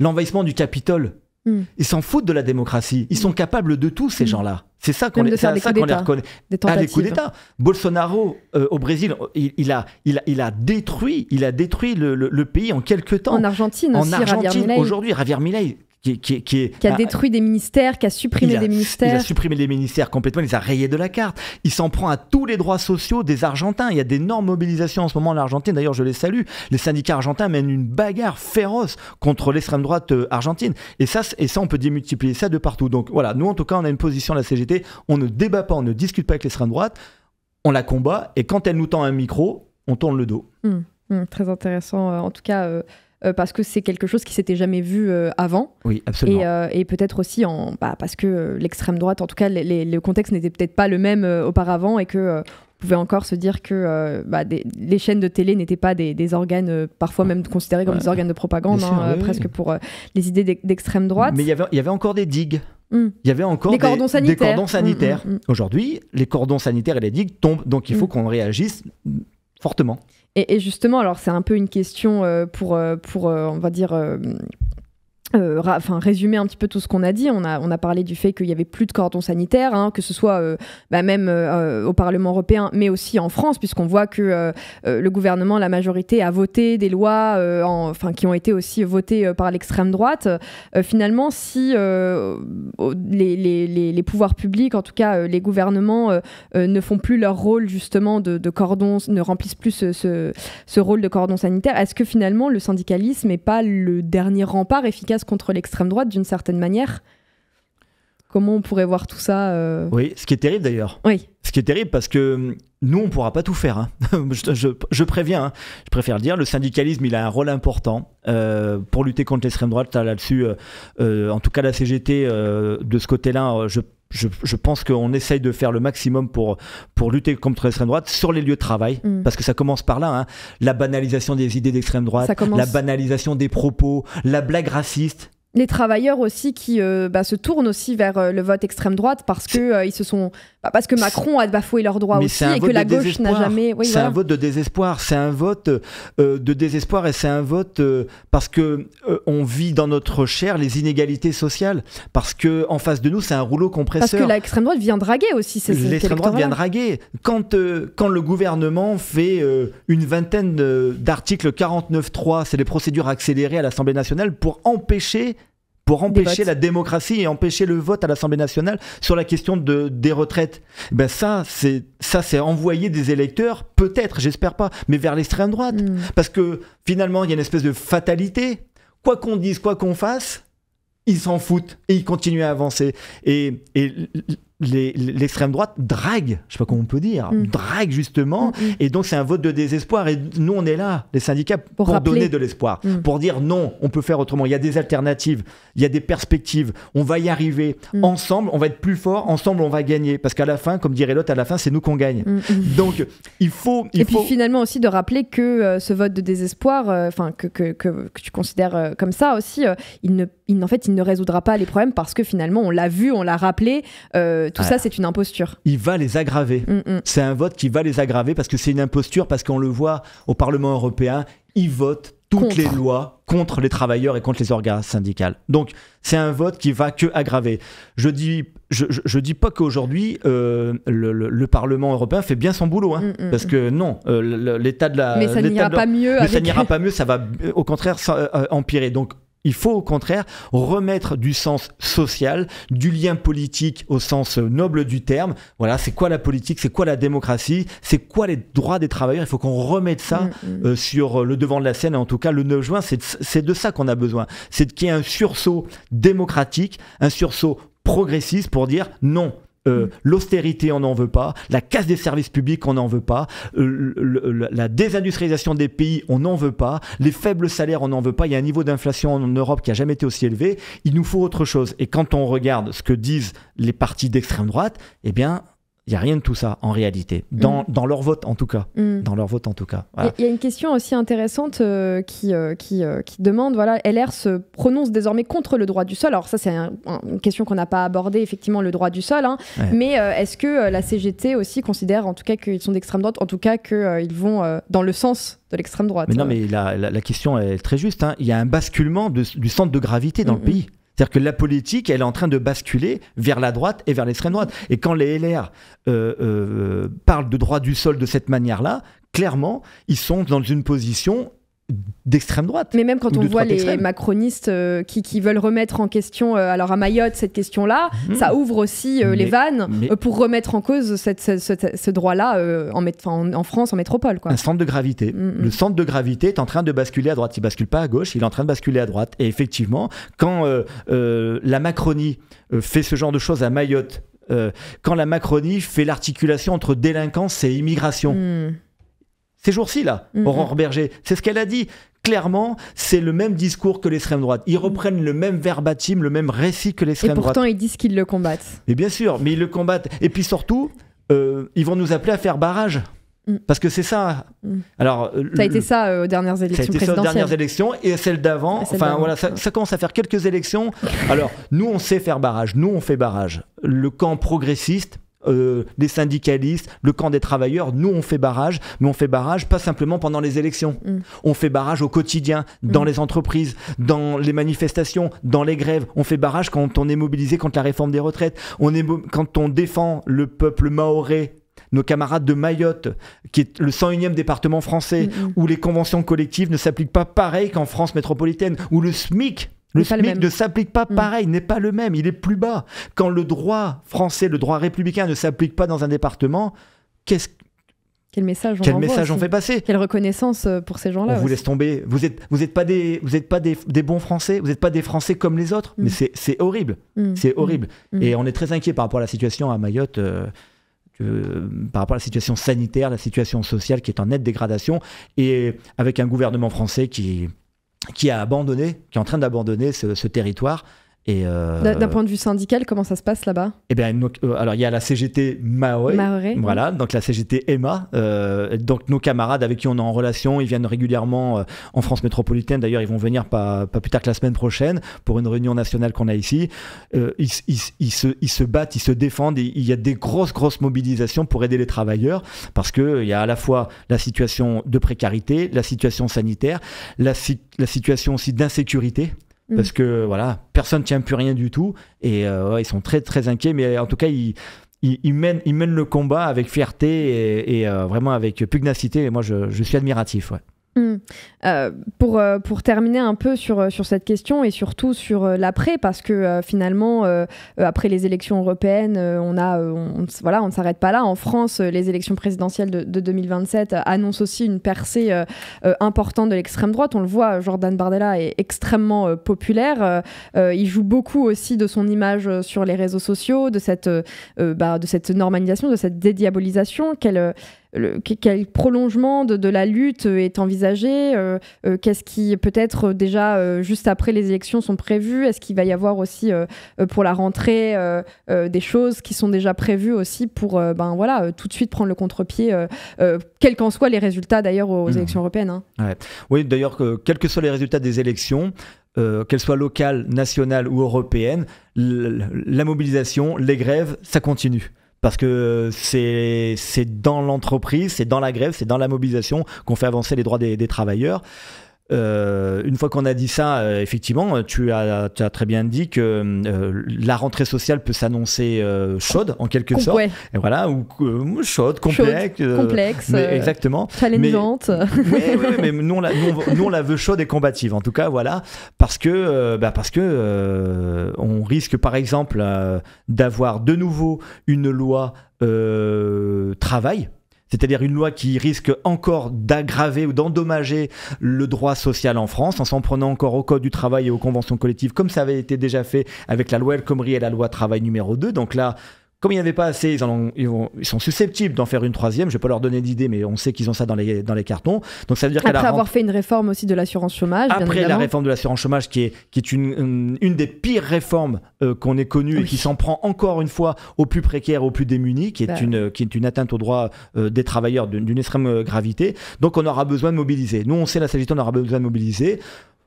l'envahissement du Capitole. Hmm. Ils s'en foutent de la démocratie. Ils sont hmm. capables de tout, ces hmm. gens-là. C'est ça qu'on les, les reconnaît. Des ah, coups d'État. Bolsonaro euh, au Brésil, il, a, il, il, a, détruit, il a détruit le, pays en quelques temps. En Argentine, en aussi, Argentine aujourd'hui, Javier Milei, qui, a bah, détruit des ministères, qui a supprimé des ministères. Il a supprimé des ministères complètement, il les a rayés de la carte. Il s'en prend à tous les droits sociaux des Argentins. Il y a d'énormes mobilisations en ce moment en Argentine. D'ailleurs, je les salue. Les syndicats argentins mènent une bagarre féroce contre l'extrême droite euh, argentine. Et ça, et ça, on peut démultiplier ça de partout. Donc voilà, nous, en tout cas, on a une position à la CGT. On ne débat pas, on ne discute pas avec l'extrême droite. On la combat. Et quand elle nous tend un micro, on tourne le dos. Hum, hum, très intéressant. Euh, en tout cas. Euh, euh, parce que c'est quelque chose qui s'était jamais vu euh, avant. Oui, absolument. Et, euh, peut-être aussi en, bah, parce que l'extrême droite, en tout cas, le contexte n'était peut-être pas le même auparavant et que pouvait encore se dire que bah, les chaînes de télé n'étaient pas des, organes, parfois même considérés comme des organes de propagande, hein, presque pour les idées d'extrême droite. Mais il y avait encore des digues. Il y avait encore des, cordons sanitaires. Aujourd'hui, les cordons sanitaires et les digues tombent, donc il faut mmh. qu'on réagisse fortement. Et, justement, alors c'est un peu une question euh, pour, euh, pour euh, on va dire, euh, enfin, résumer un petit peu tout ce qu'on a dit. On a, on a parlé du fait qu'il n'y avait plus de cordon sanitaire, hein, que ce soit euh, bah, même euh, au Parlement européen, mais aussi en France, puisqu'on voit que le gouvernement, la majorité, a voté des lois enfin, qui ont été aussi votées par l'extrême droite. finalement, si les, les, les, pouvoirs publics, en tout cas les gouvernements, ne font plus leur rôle justement de, cordon, ne remplissent plus ce, ce, ce rôle de cordon sanitaire, est-ce que finalement le syndicalisme n'est pas le dernier rempart efficace contre l'extrême droite d'une certaine manière. Comment on pourrait voir tout ça euh Oui, ce qui est terrible d'ailleurs. Oui. Ce qui est terrible parce que hum, nous, on ne pourra pas tout faire. Hein. je, préviens, hein. je préfère le dire, le syndicalisme, il a un rôle important euh, pour lutter contre l'extrême droite. Là-dessus, euh, en tout cas, la CGT, de ce côté-là, je je, pense qu'on essaye de faire le maximum pour, pour lutter contre l'extrême droite sur les lieux de travail, mm. parce que ça commence par là, hein. la banalisation des idées d'extrême droite, la banalisation des propos, la blague raciste les travailleurs aussi qui euh, bah, se tournent aussi vers euh, le vote extrême droite parce que euh, ils se sont bah, parce que Macron a bafoué leurs droits aussi et que la gauche n'a jamais c'est un vote de désespoir c'est un vote de désespoir et c'est un vote parce que on vit dans notre chair les inégalités sociales parce que en face de nous c'est un rouleau compresseur parce que l'extrême droite vient draguer aussi c'est l'extrême droite vient draguer quand quand le gouvernement fait une vingtaine d'articles 49.3 c'est les procédures accélérées à l'Assemblée nationale pour empêcher pour empêcher la démocratie et empêcher le vote à l'Assemblée nationale sur la question des retraites. Eh ben ça, c'est ça, c'est envoyer des électeurs, peut-être, j'espère pas, mais vers l'extrême droite, hmm. parce que finalement, il y a une espèce de fatalité. Quoi qu'on dise, quoi qu'on fasse, ils s'en foutent et ils continuent à avancer. Et, et l'extrême droite drague, je sais pas comment on peut dire, mm. drague justement, mm, mm. et donc c'est un vote de désespoir. Et nous, on est là, les syndicats, pour, donner de l'espoir, pour dire non, on peut faire autrement. Il y a des alternatives, il y a des perspectives, on va y arriver. Ensemble, on va être plus fort, ensemble, on va gagner. Parce qu'à la fin, comme dirait l'autre, à la fin, c'est nous qu'on gagne. Donc, il faut. et puis finalement aussi de rappeler que euh, ce vote de désespoir, euh, enfin, que, que, tu considères euh, comme ça aussi, il ne il, en fait, il ne résoudra pas les problèmes parce que finalement, on l'a vu, on l'a rappelé, euh, tout ça, c'est une imposture. Il va les aggraver. Mm, mm. C'est un vote qui va les aggraver parce que c'est une imposture, parce qu'on le voit au Parlement européen, il vote toutes les lois contre les travailleurs et contre les organes syndicales. Donc, c'est un vote qui va que aggraver. Je dis, je, dis pas qu'aujourd'hui euh, le, Parlement européen fait bien son boulot, hein, mm, parce que non, euh, l'état de la, mais ça n'ira pas mieux, ça n'ira pas mieux, ça va au contraire empirer. Donc, il faut au contraire remettre du sens social, du lien politique au sens noble du terme. Voilà, c'est quoi la politique, c'est quoi la démocratie, c'est quoi les droits des travailleurs. Il faut qu'on remette ça mm, mm. Euh, sur le devant de la scène. en tout cas, le 9 juin, c'est de ça qu'on a besoin. C'est qu'il y ait un sursaut démocratique, un sursaut progressiste pour dire non, euh, l'austérité, on n'en veut pas. La casse des services publics, on n'en veut pas. Euh, la désindustrialisation des pays, on n'en veut pas. Les faibles salaires, on n'en veut pas. Il y a un niveau d'inflation en Europe qui n'a jamais été aussi élevé. Il nous faut autre chose. Et quand on regarde ce que disent les partis d'extrême droite, eh bien, il n'y a rien de tout ça en réalité, dans, mm. dans leur vote en tout cas. Mm. Dans leur vote en tout cas. Il y, a une question aussi intéressante euh, qui, euh, euh, qui, demande, voilà, LR se prononce désormais contre le droit du sol. Alors ça c'est une question qu'on n'a pas abordée, effectivement, le droit du sol. Hein. Mais est-ce que la CGT aussi considère en tout cas qu'ils sont d'extrême droite, en tout cas qu'ils vont dans le sens de l'extrême droite Mais non, mais la, la, question est très juste. Hein. Il y a un basculement du centre de gravité dans mm, le pays. C'est-à-dire que la politique, elle est en train de basculer vers la droite et vers l'extrême droite. Et quand les LR euh, euh, parlent de droit du sol de cette manière-là, clairement, ils sont dans une position d'extrême droite. Mais même quand on voit les macronistes euh, qui, veulent remettre en question, euh, alors à Mayotte, cette question-là, mhm. ça ouvre aussi euh, les vannes pour remettre en cause ce droit-là en, en, France, en métropole. Quoi. Un centre de gravité. Mm, mm. Le centre de gravité est en train de basculer à droite. Il bascule pas à gauche, il est en train de basculer à droite. Et effectivement, quand la Macronie fait ce genre de choses à Mayotte, quand la Macronie fait l'articulation entre délinquance et immigration, mm ces jours-ci, là, Laurent mhm. Berger. C'est ce qu'elle a dit. Clairement, c'est le même discours que l'extrême droite. Ils mhm. reprennent le même verbatim, le même récit que l'extrême droite. Et pourtant, ils disent qu'ils le combattent. Mais bien sûr, mais ils le combattent. Et puis surtout, euh, ils vont nous appeler à faire barrage. Mhm. Parce que c'est ça. Alors, ça a été euh, ça aux dernières élections ça a été Ça aux dernières élections et celles d'avant. Enfin voilà, ça, commence à faire quelques élections. Alors nous, on sait faire barrage. Nous, on fait barrage. Le camp progressiste, euh, les syndicalistes, le camp des travailleurs. Nous, on fait barrage, mais on fait barrage pas simplement pendant les élections. Mm. On fait barrage au quotidien, dans mm. les entreprises, dans les manifestations, dans les grèves. On fait barrage quand on est mobilisé contre la réforme des retraites. On est quand on défend le peuple maoré nos camarades de Mayotte, qui est le 101e département français, mm, où les conventions collectives ne s'appliquent pas pareil qu'en France métropolitaine, où le SMIC le SMIC ne s'applique pas mm. pareil, n'est pas le même, il est plus bas. Quand le droit français, le droit républicain ne s'applique pas dans un département, qu'est-ce quel message on, Quel message fait passer Quelle reconnaissance euh, pour ces gens-là On vous laisse tomber. Vous n'êtes vous pas, des, vous pas des, bons Français, vous n'êtes pas des Français comme les autres. Mais mm. c'est horrible. Mm. C'est horrible. Et on est très inquiet par rapport à la situation à Mayotte. Euh, euh, par rapport à la situation sanitaire, la situation sociale qui est en nette dégradation, et avec un gouvernement français qui, qui a abandonné, qui est en train d'abandonner ce, ce territoire euh, d'un point de vue syndical, comment ça se passe là-bas eh bien, euh, alors il y a la CGT Maoré, voilà, donc la CGT Emma, euh, donc nos camarades avec qui on est en relation, ils viennent régulièrement en France métropolitaine. D'ailleurs, ils vont venir pas, plus tard que la semaine prochaine pour une réunion nationale qu'on a ici. Ils, se, battent, ils se défendent. il y a des grosses grosses mobilisations pour aider les travailleurs parce que il y a à la fois la situation de précarité, la situation sanitaire, la situation aussi d'insécurité parce mm. que voilà, personne ne tient plus rien du tout. Et euh, ils sont très très inquiets. Mais en tout cas, ils, mènent le combat avec fierté et, euh, vraiment avec pugnacité. Et moi, je, suis admiratif. Hmm. Euh, pour, euh, pour terminer un peu sur, euh, sur cette question et surtout sur l'après, parce que finalement, après les élections européennes, on a, voilà, on ne s'arrête pas là. En France, les élections présidentielles de, 2027 annoncent aussi une percée importante de l'extrême droite. On le voit, Jordan Bardella est extrêmement populaire. il joue beaucoup aussi de son image sur les réseaux sociaux, de cette, bah, de cette normalisation, de cette dédiabolisation qu'elle quel prolongement de, la lutte est envisagé euh, euh, Qu'est-ce qui peut-être euh, déjà juste après les élections sont prévues Est-ce qu'il va y avoir aussi pour la rentrée des choses qui sont déjà prévues aussi pour ben voilà tout de suite prendre le contre-pied, quels qu'en soient les résultats d'ailleurs aux, hmm. élections européennes. Hein. Oui, d'ailleurs, quels que soient les résultats des élections. qu'elles soient locales, nationales ou européennes, la mobilisation, les grèves, ça continue parce que c'est dans l'entreprise, c'est dans la grève, c'est dans la mobilisation qu'on fait avancer les droits des, des travailleurs. Euh, une fois qu'on a dit ça, euh, effectivement, euh, tu as, très bien dit que la rentrée sociale peut s'annoncer chaude, en quelque sorte. Et voilà, ou chaude, complexe. mais, exactement. Mais, mais nous, on la, nous, on la, veut chaude et combative, en tout cas, voilà. Parce que, bah, parce que on risque, par exemple, d'avoir de nouveau une loi travail c'est-à-dire une loi qui risque encore d'aggraver ou d'endommager le droit social en France en s'en prenant encore au Code du travail et aux conventions collectives comme ça avait été déjà fait avec la loi El Khomri et la loi travail numéro 2. Donc là, comme il n'y avait pas assez, ils, sont susceptibles d'en faire une troisième. Je ne vais pas leur donner d'idée, mais on sait qu'ils ont ça dans les, cartons. Donc ça veut dire Après avoir fait une réforme aussi de l'assurance chômage. Après la réforme de l'assurance chômage, qui est, une, des pires réformes euh, qu'on ait connues et qui s'en prend encore une fois aux plus précaires, aux plus démunis, qui est, bah une, atteinte aux droits euh, des travailleurs d'une extrême euh, gravité. Donc on aura besoin de mobiliser. Nous, on sait la Sagittaire, on aura besoin de mobiliser.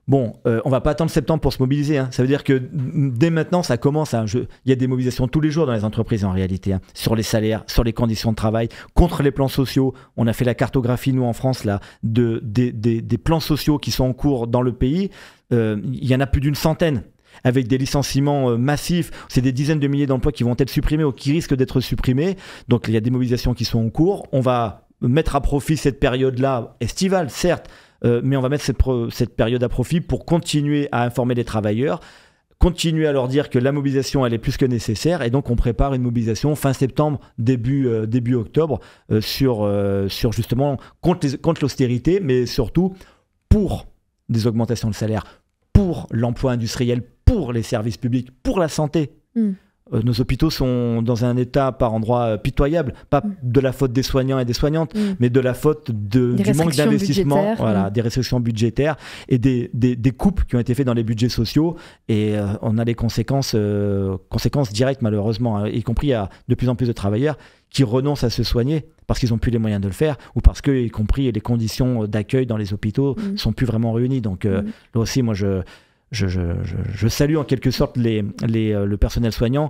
Bon, euh, on va pas attendre septembre pour se mobiliser. Hein. Ça veut dire que dès maintenant, ça commence. Hein. il y a des mobilisations tous les jours dans les entreprises en réalité, hein. sur les salaires, sur les conditions de travail, contre les plans sociaux. On a fait la cartographie, nous en France, là, de, des, plans sociaux qui sont en cours dans le pays. Euh, il y en a plus d'une centaine avec des licenciements euh, massifs. C'est des dizaines de milliers d'emplois qui vont être supprimés ou qui risquent d'être supprimés. Donc il y a des mobilisations qui sont en cours. On va mettre à profit cette période-là estivale, certes, euh, mais on va mettre cette, période à profit pour continuer à informer les travailleurs, continuer à leur dire que la mobilisation, elle est plus que nécessaire, et donc on prépare une mobilisation fin septembre, début, euh, octobre, euh, sur, justement contre, l'austérité, mais surtout pour des augmentations de salaire, pour l'emploi industriel, pour les services publics, pour la santé. Mm. Euh, nos hôpitaux sont dans un état par endroit euh, pitoyable, pas mm. de la faute des soignants et des soignantes, mm. mais de la faute du manque d'investissement, mm. des restrictions budgétaires et des, coupes qui ont été faites dans les budgets sociaux. Et euh, on a les conséquences, conséquences directes malheureusement, hein, y compris à de plus en plus de travailleurs qui renoncent à se soigner parce qu'ils n'ont plus les moyens de le faire ou parce que, y compris les conditions d'accueil dans les hôpitaux sont plus vraiment réunies. Donc là aussi, moi je je, salue en quelque sorte les, euh, le personnel soignant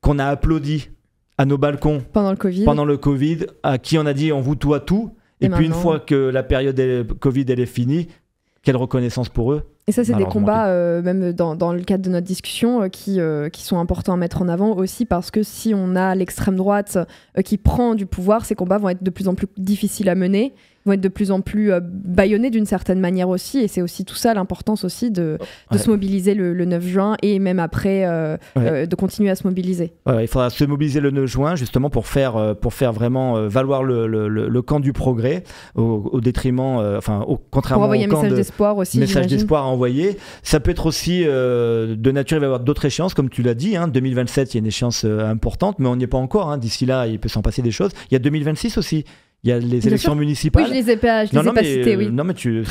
qu'on a applaudi à nos balcons pendant le Covid, pendant le COVID à qui on a dit on vous doit tout. Et, puis une fois que la période Covid elle est finie, quelle reconnaissance pour eux et ça, c'est des combats, euh, même dans, le cadre de notre discussion, euh, qui sont importants à mettre en avant aussi parce que si on a l'extrême droite qui prend du pouvoir, ces combats vont être de plus en plus difficiles à mener vont être de plus en plus euh, baïonnés d'une certaine manière aussi. Et c'est aussi tout ça l'importance aussi de, de se mobiliser le, 9 juin et même après euh, euh, de continuer à se mobiliser. il faudra se mobiliser le 9 juin justement pour faire, pour faire vraiment valoir le, le, camp du progrès au, détriment, enfin au, contraire. envoyer au un message d'espoir aussi. aussi. Message d'espoir à envoyer. Ça peut être aussi de nature, il va y avoir d'autres échéances comme tu l'as dit. Hein, 2027, il y a une échéance importante, mais on n'y est pas encore. Hein. D'ici là, il peut s'en passer des choses. Il y a 2026 aussi il y a les élections municipales. Oui, je les ai pas, je non, oui. Euh, non, mais tu,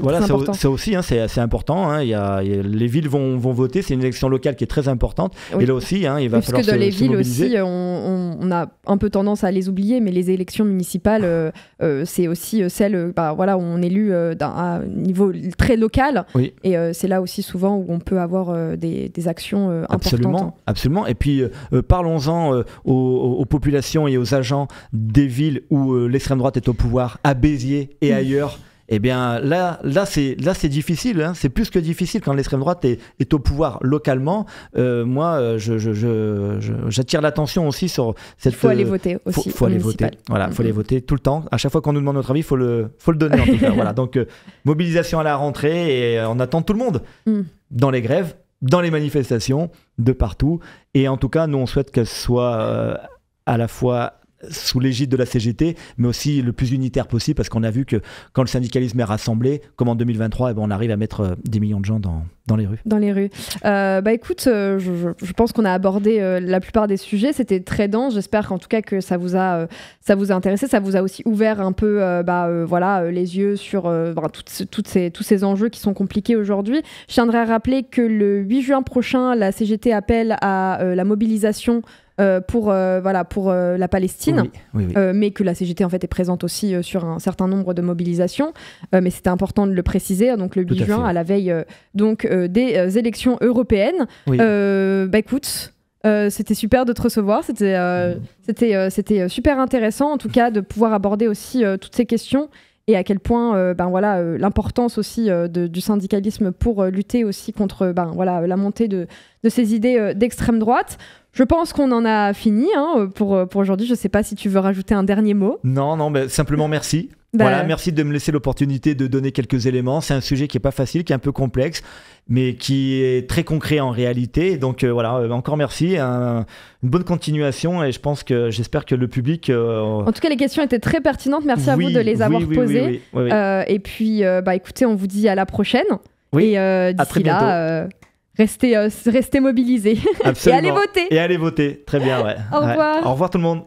voilà, c'est aussi, hein, c'est important. Hein, y les villes vont, vont voter, c'est une élection locale qui est très importante. Et là aussi, hein, il va falloir se Parce que dans les villes aussi, on, a un peu tendance à les oublier, mais les élections municipales, euh, euh, c'est aussi celles bah, voilà, où on élu à un niveau très local. Et c'est là aussi souvent où on peut avoir des, actions importantes. Absolument, hein. absolument. Et puis, parlons-en aux, aux populations et aux agents des villes où euh, l'extrême droite est au pouvoir, à Béziers et ailleurs. Eh bien, là, là, c'est là, c'est difficile. Hein. C'est plus que difficile quand l'extrême droite est, au pouvoir localement. Euh, moi, euh, j'attire l'attention aussi sur cette. Il faut aller voter aussi. Faut, faut aller voter. Voilà, faut mm-hmm. aller voter tout le temps. À chaque fois qu'on nous demande notre avis, faut le, faut le donner. En tout cas. voilà. Donc, mobilisation à la rentrée et on attend tout le monde mm. dans les grèves, dans les manifestations, de partout. Et en tout cas, nous, on souhaite qu'elle soit à la fois sous l'égide de la CGT, mais aussi le plus unitaire possible, parce qu'on a vu que quand le syndicalisme est rassemblé, comme en 2023, eh ben on arrive à mettre euh, des millions de gens dans, les rues. Dans les rues. Euh, bah écoute, euh, je, pense qu'on a abordé la plupart des sujets. C'était très dense. J'espère qu'en tout cas que ça vous a, ça vous a intéressé, ça vous a aussi ouvert un peu, bah, voilà, les yeux sur toutes, tous ces enjeux qui sont compliqués aujourd'hui. Je tiendrai à rappeler que le 8 juin prochain, la CGT appelle à la mobilisation. Euh, pour, euh, voilà, pour euh, la Palestine, mais que la CGT en fait est présente aussi sur un certain nombre de mobilisations. mais c'était important de le préciser, hein, donc le 8 juin, à, la veille donc, des élections européennes. bah écoute. c'était super de te recevoir, c'était mm. super intéressant en tout cas de pouvoir aborder aussi toutes ces questions et à quel point ben voilà l'importance aussi du syndicalisme pour lutter aussi contre ben voilà la montée de, de ces idées d'extrême droite. Je pense qu'on en a fini hein, pour, euh, pour aujourd'hui. Je ne sais pas si tu veux rajouter un dernier mot. Non, non, simplement merci. Bah, voilà, merci de me laisser l'opportunité de donner quelques éléments. C'est un sujet qui n'est pas facile, qui est un peu complexe, mais qui est très concret en réalité. Donc euh, voilà, euh, encore merci, une bonne continuation et je pense que j'espère que le public. En tout cas, les questions étaient très pertinentes. Merci à vous de les avoir posées. et puis, bah écoutez, on vous dit à la prochaine. Oui. à d'ici là. Restez, euh, restez mobilisés. Et allez voter. Et allez voter. Très bien, ouais. Au revoir. Au revoir tout le monde.